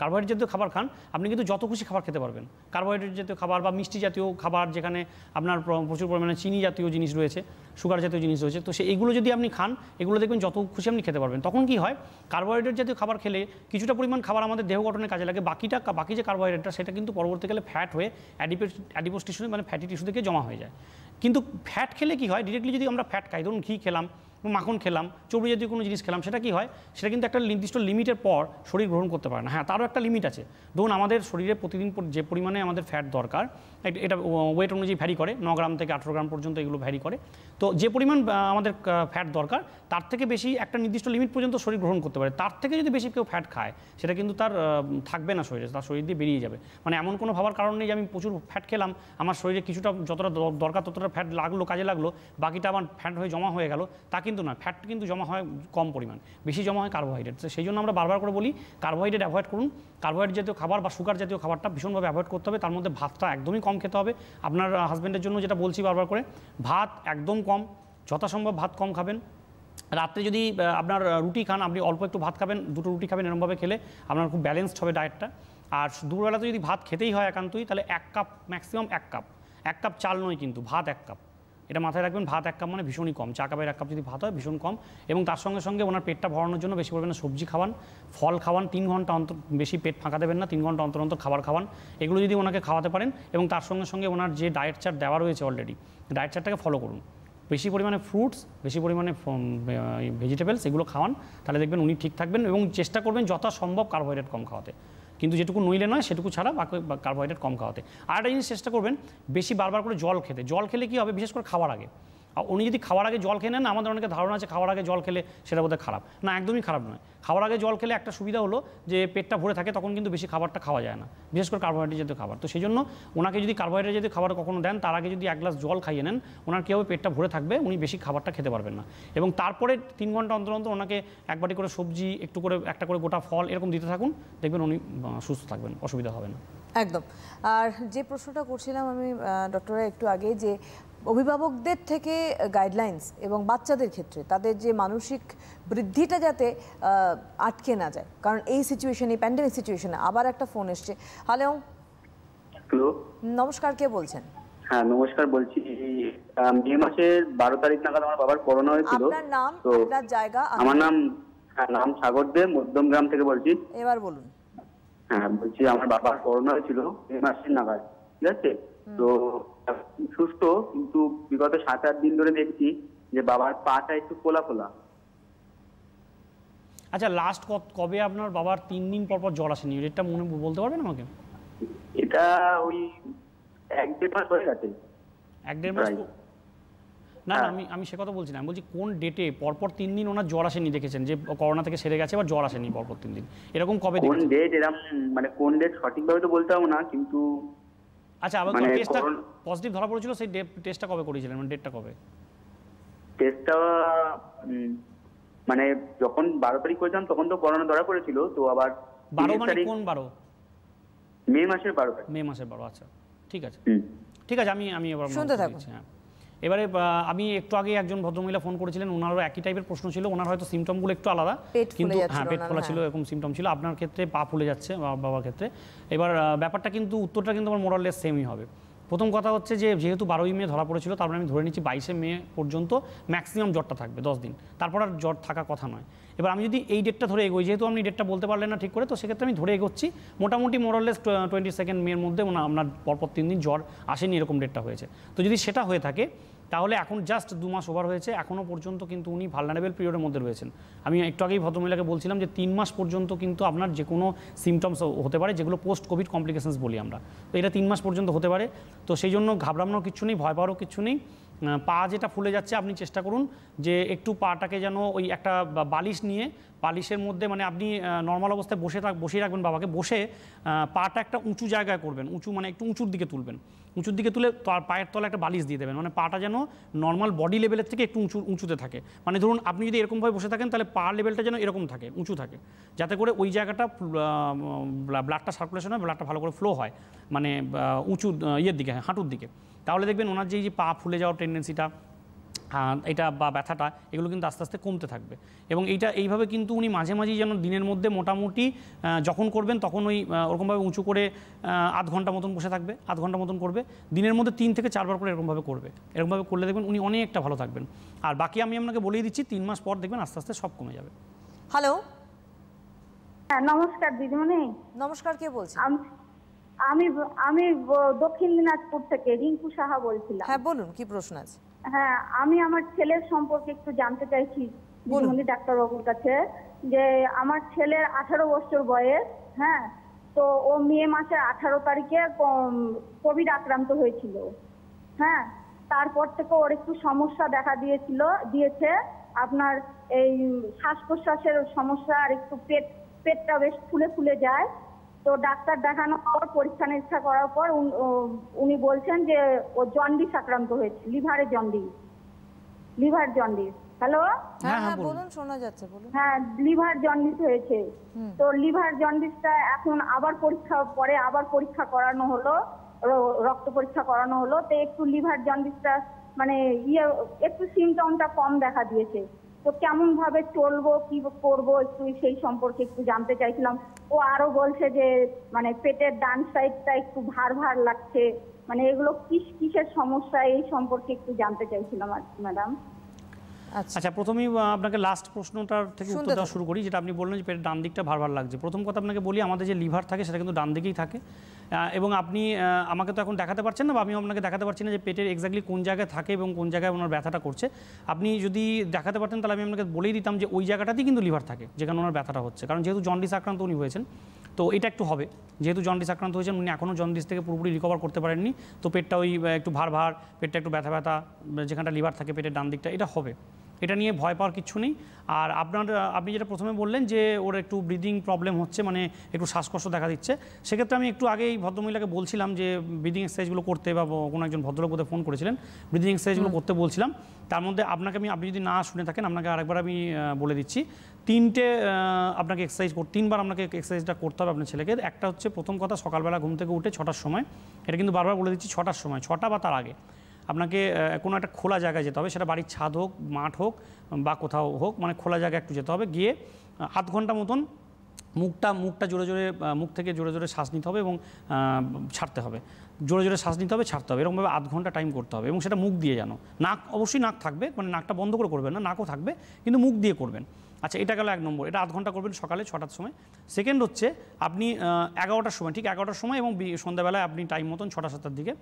কার্বোহাইড্রেট জাতীয় খাবার খান আপনি কিন্তু যত খুশি খাবার খেতে পারবেন কার্বোহাইড্রেট জাতীয় খাবার বা মিষ্টি জাতীয় খাবার যেখানে আপনার প্রচুর পরিমাণে চিনি জাতীয় জিনিস রয়েছে সুগার জাতীয় জিনিস রয়েছে তো সেই এগুলো যদি আপনি খান এগুলো দেখবেন যত খুশি আপনি খেতে পারবেন তখন কি হয় কার্বোহাইড্রেট জাতীয় খাবার খেলে কিছুটা পরিমাণ খাবার আমাদের দেহ গঠনের কাজে লাগে বাকিটা বাকি যে কার্বোহাইড্রেটটা সেটা কিন্তু পরবর্তীকালে ফ্যাট হয়ে অ্যাডিপোস অ্যাডিপোস টিস্যু মানে ফ্যাটি টিস্যু থেকে জমা হয়ে যায় কিন্তু ফ্যাট খেলে কি হয় ডিরেক্টলি যদি আমরা ফ্যাট খাই ধরুন ঘি খেলাম মাখন খেলাম চর্বি জাতীয় কোনো জিনিস খেলাম সেটা কি হয় সেটা কিন্তু একটা নির্দিষ্ট লিমিটের পর শরীর গ্রহণ করতে পারে না হ্যাঁ তারও একটা লিমিট আছে ধরুন আমাদের শরীরে প্রতিদিন যে পরিমাণে আমাদের ফ্যাট দরকার এটা ওয়েট অনুযায়ী ভ্যারি করে ন গ্রাম থেকে আঠেরো গ্রাম পর্যন্ত এগুলো ভ্যারি করে তো যে পরিমাণ আমাদের ফ্যাট দরকার তার থেকে বেশি একটা নির্দিষ্ট লিমিট পর্যন্ত শরীর গ্রহণ করতে পারে তার থেকে যদি বেশি কেউ ফ্যাট খায় সেটা কিন্তু তার থাকবে না শরীরে তার শরীর দিয়ে বেরিয়ে যাবে মানে এমন কোনো ভাবার কারণ নেই যে আমি প্রচুর ফ্যাট খেলাম আমার শরীরে কিছুটা যতটা দরকার ততটা ফ্যাট লাগলো কাজে লাগলো বাকিটা আমার ফ্যাট হয়ে জমা হয়ে গেল তা কিন্তু কিন্তু নয় ফ্যাট কিন্তু জমা হয় কম পরিমাণ বেশি জমা হয় কার্বোহাইড্রেট সেই জন্য আমরা বারবার করে বলি কার্বোহাইড্রেট অ্যাভয়েড করুন কার্বোহাইড্রেট জাতীয় খাবার বা সুগার জাতীয় খাবারটা ভীষণভাবে অ্যাভয়েড করতে হবে তার মধ্যে ভাতটা একদমই কম খেতে হবে আপনার হাজব্যান্ডের জন্য যেটা বলছি বারবার করে ভাত একদম কম যথাসম্ভব ভাত কম খাবেন রাত্রে যদি আপনার রুটি খান আপনি অল্প একটু ভাত খাবেন দুটো রুটি খাবেন এরমভাবে খেলে আপনার খুব ব্যালেন্সড হবে ডায়েটটা আর দুপুরবেলাতে যদি ভাত খেতেই হয় একান্তই তাহলে এক কাপ ম্যাক্সিমাম এক কাপ এক কাপ চাল নয় কিন্তু ভাত এক কাপ এটা মাথায় রাখবেন ভাত এক কাপ মানে ভীষণই কম চা কাপের এক কাপ যদি ভাত হয় ভীষণ কম এবং তার সঙ্গে সঙ্গে ওনার পেটটা ভরানোর জন্য বেশি পরিমাণে সবজি খাওয়ান ফল খাওয়ান তিন ঘন্টা অন্তর বেশি পেট ফাঁকা দেবেন না তিন ঘন্টা অন্তর অন্তর খাবার খাওয়ান এগুলো যদি ওনাকে খাওয়াতে পারেন এবং তার সঙ্গে সঙ্গে ওনার যে ডায়েট চার্ট দেওয়া রয়েছে অলরেডি ডায়েট চার্টটাকে ফলো করুন বেশি পরিমাণে ফ্রুটস বেশি পরিমাণে ভেজিটেবলস এগুলো খাওয়ান তাহলে দেখবেন উনি ঠিক থাকবেন এবং চেষ্টা করবেন যথাসম্ভব কার্বোহাইড্রেট কম খাওয়াতে কিন্তু যেটুকু নইলে নয় সেটুকু ছাড়া কার্বোহাইড্রেট কম খাওয়াতে আর একটা জিনিস চেষ্টা করবেন বেশি বারবার করে জল খেতে জল খেলে কী হবে বিশেষ করে খাবার আগে উনি যদি খাওয়ার আগে জল খেয়ে নেন আমাদের অনেকে ধারণা আছে খাওয়ার আগে জল খেলে সেটা বোধহয় খারাপ না একদমই খারাপ নয় খাওয়ার আগে জল খেলে একটা সুবিধা হলো যে পেটটা ভরে থাকে তখন কিন্তু বেশি খাবারটা খাওয়া যায় না বিশেষ করে কার্বোহাইড্রেট জাতীয় খাবার তো সেই জন্য ওনাকে যদি কার্বোহাইড্রেট জাতীয় খাবার কখনো দেন তার আগে যদি এক গ্লাস জল খাইয়ে নেন ওনার কী হবে পেটটা ভরে থাকবে উনি বেশি খাবারটা খেতে পারবেন না এবং তারপরে তিন ঘন্টা অন্তর অন্তর ওনাকে এক বাটি করে সবজি একটু করে একটা করে গোটা ফল এরকম দিতে থাকুন দেখবেন উনি সুস্থ থাকবেন অসুবিধা হবে না একদম আর যে প্রশ্নটা করছিলাম আমি ডক্টররা একটু আগে যে অভিভাবকদের থেকে গাইডলাইন্স এবং বাচ্চাদের ক্ষেত্রে তাদের যে মানসিক বৃদ্ধিটা যাতে আটকে না যায় কারণ এই সিচুয়েশনে প্যান্ডেমিক সিচুয়েশনে আবার একটা ফোন এসছে হ্যালো হ্যালো নমস্কার কে বলছেন হ্যাঁ নমস্কার বলছি মে মাসের বারো তারিখ নাগাদ আমার বাবার করোনা হয়েছিল আপনার নাম আপনার জায়গা আমার নাম হ্যাঁ, নাম সাগর দে মধ্যম গ্রাম থেকে বলছি এবার বলুন হ্যাঁ বলছি আমার বাবার করোনা হয়েছিল মে মাসের নাগাদ ঠিক আছে তো সুস্থ কিন্তু বিগত সাত আট দিন ধরে দেখছি যে বাবার পাটা একটু ফোলা ফোলা আচ্ছা লাস্ট কবে আপনার বাবার তিন দিন পর পর জ্বর আসেনি এটা মনে বলতে পারবেন আমাকে এটা ওই এক দেড় মাস হয়ে গেছে এক দেড় মাস না হ্যাঁ। আমি আমি সে কথা বলছি না আমি বলছি কোন ডেটে পরপর তিন দিন ওনার জ্বর আসেনি দেখেছেন যে করোনা থেকে সেরে গেছে বা জ্বর আসেনি পরপর তিন দিন এরকম কবে কোন ডেট এরকম মানে কোন ডেট সঠিকভাবে তো বলতে পারবো না কিন্তু আচ্ছা আবার টেস্টটা পজিটিভ ধরা পড়েছিল সেই টেস্টটা কবে করেছিলেন মানে ডেটটা কবে টেস্টটা মানে যখন বারো তারিখ করেছিলাম তখন তো করোনা ধরা পড়েছিল তো আবার বারো মানে কোন বারো মে মাসের বারো মে মাসের বারো আচ্ছা ঠিক আছে ঠিক আছে আমি আমি এবার শুনতে থাকছি হ্যাঁ এবারে আমি একটু আগে একজন ভদ্রমহিলা ফোন করেছিলেন ওনারও একই টাইপের প্রশ্ন ছিল ওনার হয়তো সিমটমগুলো একটু আলাদা কিন্তু হ্যাঁ পেট ফোলা হ্যাঁ। ছিল এরকম সিমটম ছিল আপনার ক্ষেত্রে পা ফুলে যাচ্ছে বাবার ক্ষেত্রে এবার ব্যাপারটা কিন্তু উত্তরটা কিন্তু আমার মোরালেস সেমই হবে প্রথম কথা হচ্ছে যে যেহেতু বারোই মে ধরা পড়েছিল তারপরে মানে আমি ধরে নিচ্ছি বাইশে মে পর্যন্ত ম্যাক্সিমাম জ্বরটা থাকবে দশ দিন তারপর আর জ্বর থাকা কথা নয় এবার আমি যদি এই ডেটটা ধরে এগোই যেহেতু আপনি ডেটটা বলতে পারলেন না ঠিক করে তো সেক্ষেত্রে আমি ধরে এগোচ্ছি মোটামুটি মোরলেস টোয়েন্টি সেকেন্ড মের মধ্যে মানে আপনার পরপর তিন দিন জ্বর আসেনি এরকম ডেটটা হয়েছে তো যদি সেটা হয়ে থাকে তাহলে এখন জাস্ট দু মাস ওভার হয়েছে এখনও পর্যন্ত কিন্তু উনি ভালনারেবল পিরিয়ডের মধ্যে রয়েছেন আমি একটু আগেই ভদ্রমহিলাকে বলছিলাম যে তিন মাস পর্যন্ত কিন্তু আপনার যে কোনো সিমটমস হতে পারে যেগুলো পোস্ট কোভিড কমপ্লিকেশনস বলি আমরা তো এটা তিন মাস পর্যন্ত হতে পারে তো সেই জন্য ঘাবড়ানোর কিছু নেই ভয় পাওয়ারও কিছু নেই পা যেটা ফুলে যাচ্ছে আপনি চেষ্টা করুন যে একটু পাটাকে যেন ওই একটা বালিশ নিয়ে পালিশের মধ্যে মানে আপনি নর্মাল অবস্থায় বসে থাক বসেই রাখবেন বাবাকে বসে পাটা একটা উঁচু জায়গায় করবেন উঁচু মানে একটু উঁচুর দিকে তুলবেন উঁচুর দিকে তুলে তার পায়ের তলে একটা বালিশ দিয়ে দেবেন মানে পাটা যেন নর্মাল বডি লেভেলের থেকে একটু উঁচু উঁচুতে থাকে মানে ধরুন আপনি যদি এরকমভাবে বসে থাকেন তাহলে পা লেভেলটা যেন এরকম থাকে উঁচু থাকে যাতে করে ওই জায়গাটা ব্লাডটা সার্কুলেশন হয় ব্লাডটা ভালো করে ফ্লো হয় মানে উঁচু ইয়ের দিকে হাঁটুর দিকে তাহলে দেখবেন ওনার যে পা ফুলে যাওয়ার টেন্ডেন্সিটা এটা বা ব্যথাটা এগুলো কিন্তু আস্তে আস্তে কমতে থাকবে এবং এইটা এইভাবে কিন্তু উনি মাঝে মাঝেই যেন দিনের মধ্যে মোটামুটি যখন করবেন তখন ওই ওরকমভাবে উঁচু করে আধ ঘন্টা মতন বসে থাকবে আধ ঘন্টা মতন করবে দিনের মধ্যে তিন থেকে চারবার করে এরকমভাবে করবে এরকমভাবে করলে দেখবেন উনি অনেকটা ভালো থাকবেন আর বাকি আমি আপনাকে বলেই দিচ্ছি তিন মাস পর দেখবেন আস্তে আস্তে সব কমে যাবে হ্যালো হ্যাঁ নমস্কার দিদিমণি নমস্কার কে বলছি আমি আমি দক্ষিণ দিনাজপুর থেকে রিঙ্কু সাহা বলছিলাম হ্যাঁ বলুন কি প্রশ্ন আছে হ্যাঁ আমি আমার ছেলের সম্পর্কে একটু জানতে চাইছি ডাক্তারবাবুর কাছে যে আমার ছেলের আঠারো বছর বয়স হ্যাঁ তো ও মে মাসের আঠারো তারিখে কোভিড আক্রান্ত হয়েছিল হ্যাঁ তারপর থেকে ওর একটু সমস্যা দেখা দিয়েছিল দিয়েছে আপনার এই শ্বাস প্রশ্বাসের সমস্যা আর একটু পেট পেটটা বেশ ফুলে ফুলে যায় তো ডাক্তার দেখানোর পর পরীক্ষা নিরীক্ষা করার পর উনি বলছেন যে ও জন্ডিস আক্রান্ত হয়েছে লিভারে জন্ডিস লিভার জন্ডিস হ্যালো হ্যাঁ, হ্যাঁ, হ্যাঁ, হ্যাঁ বলুন শোনা যাচ্ছে বলুন হ্যাঁ লিভার জন্ডিস হয়েছে তো লিভার জন্ডিসটা এখন আবার পরীক্ষা পরে আবার পরীক্ষা করানো হলো রক্ত পরীক্ষা করানো হলো তো একটু লিভার জন্ডিসটা মানে ইয়ে একটু সিমটমটা কম দেখা দিয়েছে তো কেমন ভাবে চলবো কি করবো একটু সেই সম্পর্কে একটু জানতে চাইছিলাম ও আরো বলছে যে মানে পেটের ডান সাইডটা একটু ভার ভার লাগছে মানে এগুলো কি কিসের সমস্যা এই সম্পর্কে একটু জানতে চাইছিলাম ম্যাডাম আচ্ছা।, আচ্ছা প্রথমেই আপনাকে লাস্ট প্রশ্নটার থেকে উত্তর দেওয়া শুরু করি যেটা আপনি বললেন যে পেটের ডান দিকটা ভার ভার লাগছে প্রথম কথা আপনাকে বলি আমাদের যে লিভার থাকে সেটা কিন্তু ডান দিকেই থাকে এবং আপনি আমাকে তো এখন দেখাতে পারছেন না বা আমি আপনাকে দেখাতে পারছি না যে পেটের এক্স্যাক্টলি কোন জায়গায় থাকে এবং কোন জায়গায় ওনার ব্যথাটা করছে আপনি যদি দেখাতে পারতেন তাহলে আমি আপনাকে বলেই দিতাম যে ওই জায়গাটাতেই কিন্তু লিভার থাকে যেখানে ওনার ব্যথাটা হচ্ছে কারণ যেহেতু জন্ডিস আক্রান্ত উনি হয়েছেন তো এটা একটু হবে যেহেতু জন্ডিস আক্রান্ত হয়েছেন উনি এখনও জন্ডিস থেকে পুরোপুরি রিকভার করতে পারেননি তো পেটটা ওই একটু ভার ভার পেটটা একটু ব্যথা ব্যথা যেখানটা লিভার থাকে পেটের ডান দিকটা এটা হবে এটা নিয়ে ভয় পাওয়ার কিছু নেই আর আপনার আপনি যেটা প্রথমে বললেন যে ওর একটু ব্রিদিং প্রবলেম হচ্ছে মানে একটু শ্বাসকষ্ট দেখা দিচ্ছে সেক্ষেত্রে আমি একটু আগেই ভদ্রমহিলাকে বলছিলাম যে ব্রিদিং এক্সারসাইজগুলো করতে বা কোনো একজন ভদ্রলোক বোধহয় ফোন করেছিলেন ব্রিদিং এক্সারসাইজগুলো করতে বলছিলাম তার মধ্যে আপনাকে আমি আপনি যদি না শুনে থাকেন আপনাকে আরেকবার আমি বলে দিচ্ছি তিনটে আপনাকে এক্সারসাইজ কর তিনবার আপনাকে এক্সারসাইজটা করতে হবে আপনার ছেলেকে একটা হচ্ছে প্রথম কথা সকালবেলা ঘুম থেকে উঠে ছটার সময় এটা কিন্তু বারবার বলে দিচ্ছি ছটার সময় ছটা বা তার আগে আপনাকে কোনো একটা খোলা জায়গায় যেতে হবে সেটা বাড়ির ছাদ হোক মাঠ হোক বা কোথাও হোক মানে খোলা জায়গায় একটু যেতে হবে গিয়ে আধ ঘন্টা মতন মুখটা মুখটা জোরে জোরে মুখ থেকে জোরে জোরে শ্বাস নিতে হবে এবং ছাড়তে হবে জোরে জোরে শ্বাস নিতে হবে ছাড়তে হবে এরকমভাবে আধ ঘন্টা টাইম করতে হবে এবং সেটা মুখ দিয়ে যেন নাক অবশ্যই নাক থাকবে মানে নাকটা বন্ধ করে করবেন না নাকও থাকবে কিন্তু মুখ দিয়ে করবেন আচ্ছা এটা গেল এক নম্বর এটা আধ ঘন্টা করবেন সকালে ছটার সময় সেকেন্ড হচ্ছে আপনি এগারোটার সময় ঠিক এগারোটার সময় এবং সন্ধ্যাবেলায় আপনি টাইম মতন ছটা সাতটার দিকে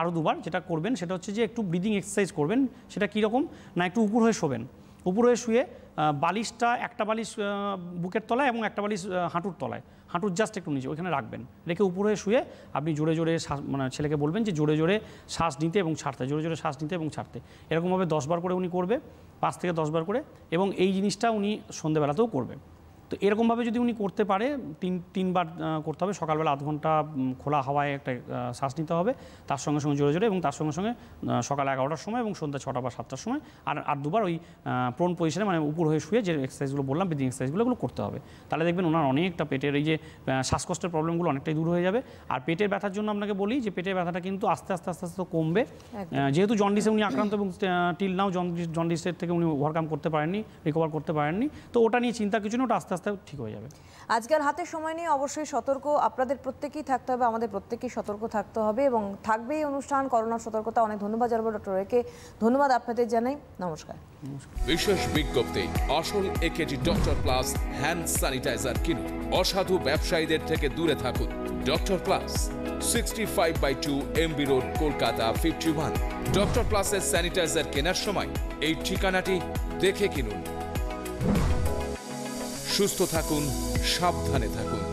আরও দুবার যেটা করবেন সেটা হচ্ছে যে একটু ব্রিদিং এক্সারসাইজ করবেন সেটা কীরকম না একটু উপর হয়ে শোবেন উপর হয়ে শুয়ে বালিশটা একটা বালিশ বুকের তলায় এবং একটা বালিশ হাঁটুর তলায় হাঁটুর জাস্ট একটু নিচে ওইখানে রাখবেন রেখে উপরে শুয়ে আপনি জোরে জোরে শ্বাস মানে ছেলেকে বলবেন যে জোরে জোরে শ্বাস নিতে এবং ছাড়তে জোরে জোরে শ্বাস নিতে এবং ছাড়তে এরকমভাবে দশবার করে উনি করবে পাঁচ থেকে দশবার করে এবং এই জিনিসটা উনি সন্ধেবেলাতেও করবে তো এরকমভাবে যদি উনি করতে পারে তিন তিনবার করতে হবে সকালবেলা আধ ঘন্টা খোলা হাওয়ায় একটা শ্বাস নিতে হবে তার সঙ্গে সঙ্গে জোরে জোরে এবং তার সঙ্গে সঙ্গে সকাল এগারোটার সময় এবং সন্ধ্যা ছটা বা সাতটার সময় আর আর দুবার ওই প্রোন পজিশনে মানে উপর হয়ে শুয়ে যে এক্সারসাইজগুলো বললাম ব্রিদিং এক্সারসাইজগুলো এগুলো করতে হবে তাহলে দেখবেন ওনার অনেকটা পেটের এই যে শ্বাসকষ্টের প্রবলেমগুলো অনেকটাই দূর হয়ে যাবে আর পেটের ব্যথার জন্য আপনাকে বলি যে পেটের ব্যথাটা কিন্তু আস্তে আস্তে আস্তে আস্তে কমবে যেহেতু জন্ডিসে উনি আক্রান্ত এবং টিল নাও জন্ডিসের থেকে উনি ওভারকাম করতে পারেননি রিকভার করতে পারেননি তো ওটা নিয়ে চিন্তা কিছু না ওটা আস্তে আস্তে ঠিক হয়ে যাবে আজকাল হাতে সময় নিয়ে অবশ্যই সতর্ক আপনাদের প্রত্যেকেই থাকতে হবে আমাদের প্রত্যেকেই সতর্ক থাকতে হবে এবং থাকবে এই অনুষ্ঠান করোনা সতর্কতা অনেক ধন্যবাদ জানাবো ডক্টর রেকে ধন্যবাদ আপনাদের জানাই নমস্কার বিশেষ বিজ্ঞপ্তি আসল A KG doctor plus hand sanitizer কিনুন অসাধু ব্যবসায়ীদের থেকে দূরে থাকুন doctor plus sixty five by two MB road Kolkata fifty one doctor প্লাসের স্যানিটাইজার কেনার সময় এই ঠিকানাটি দেখে কিনুন সুস্থ থাকুন সাবধানে থাকুন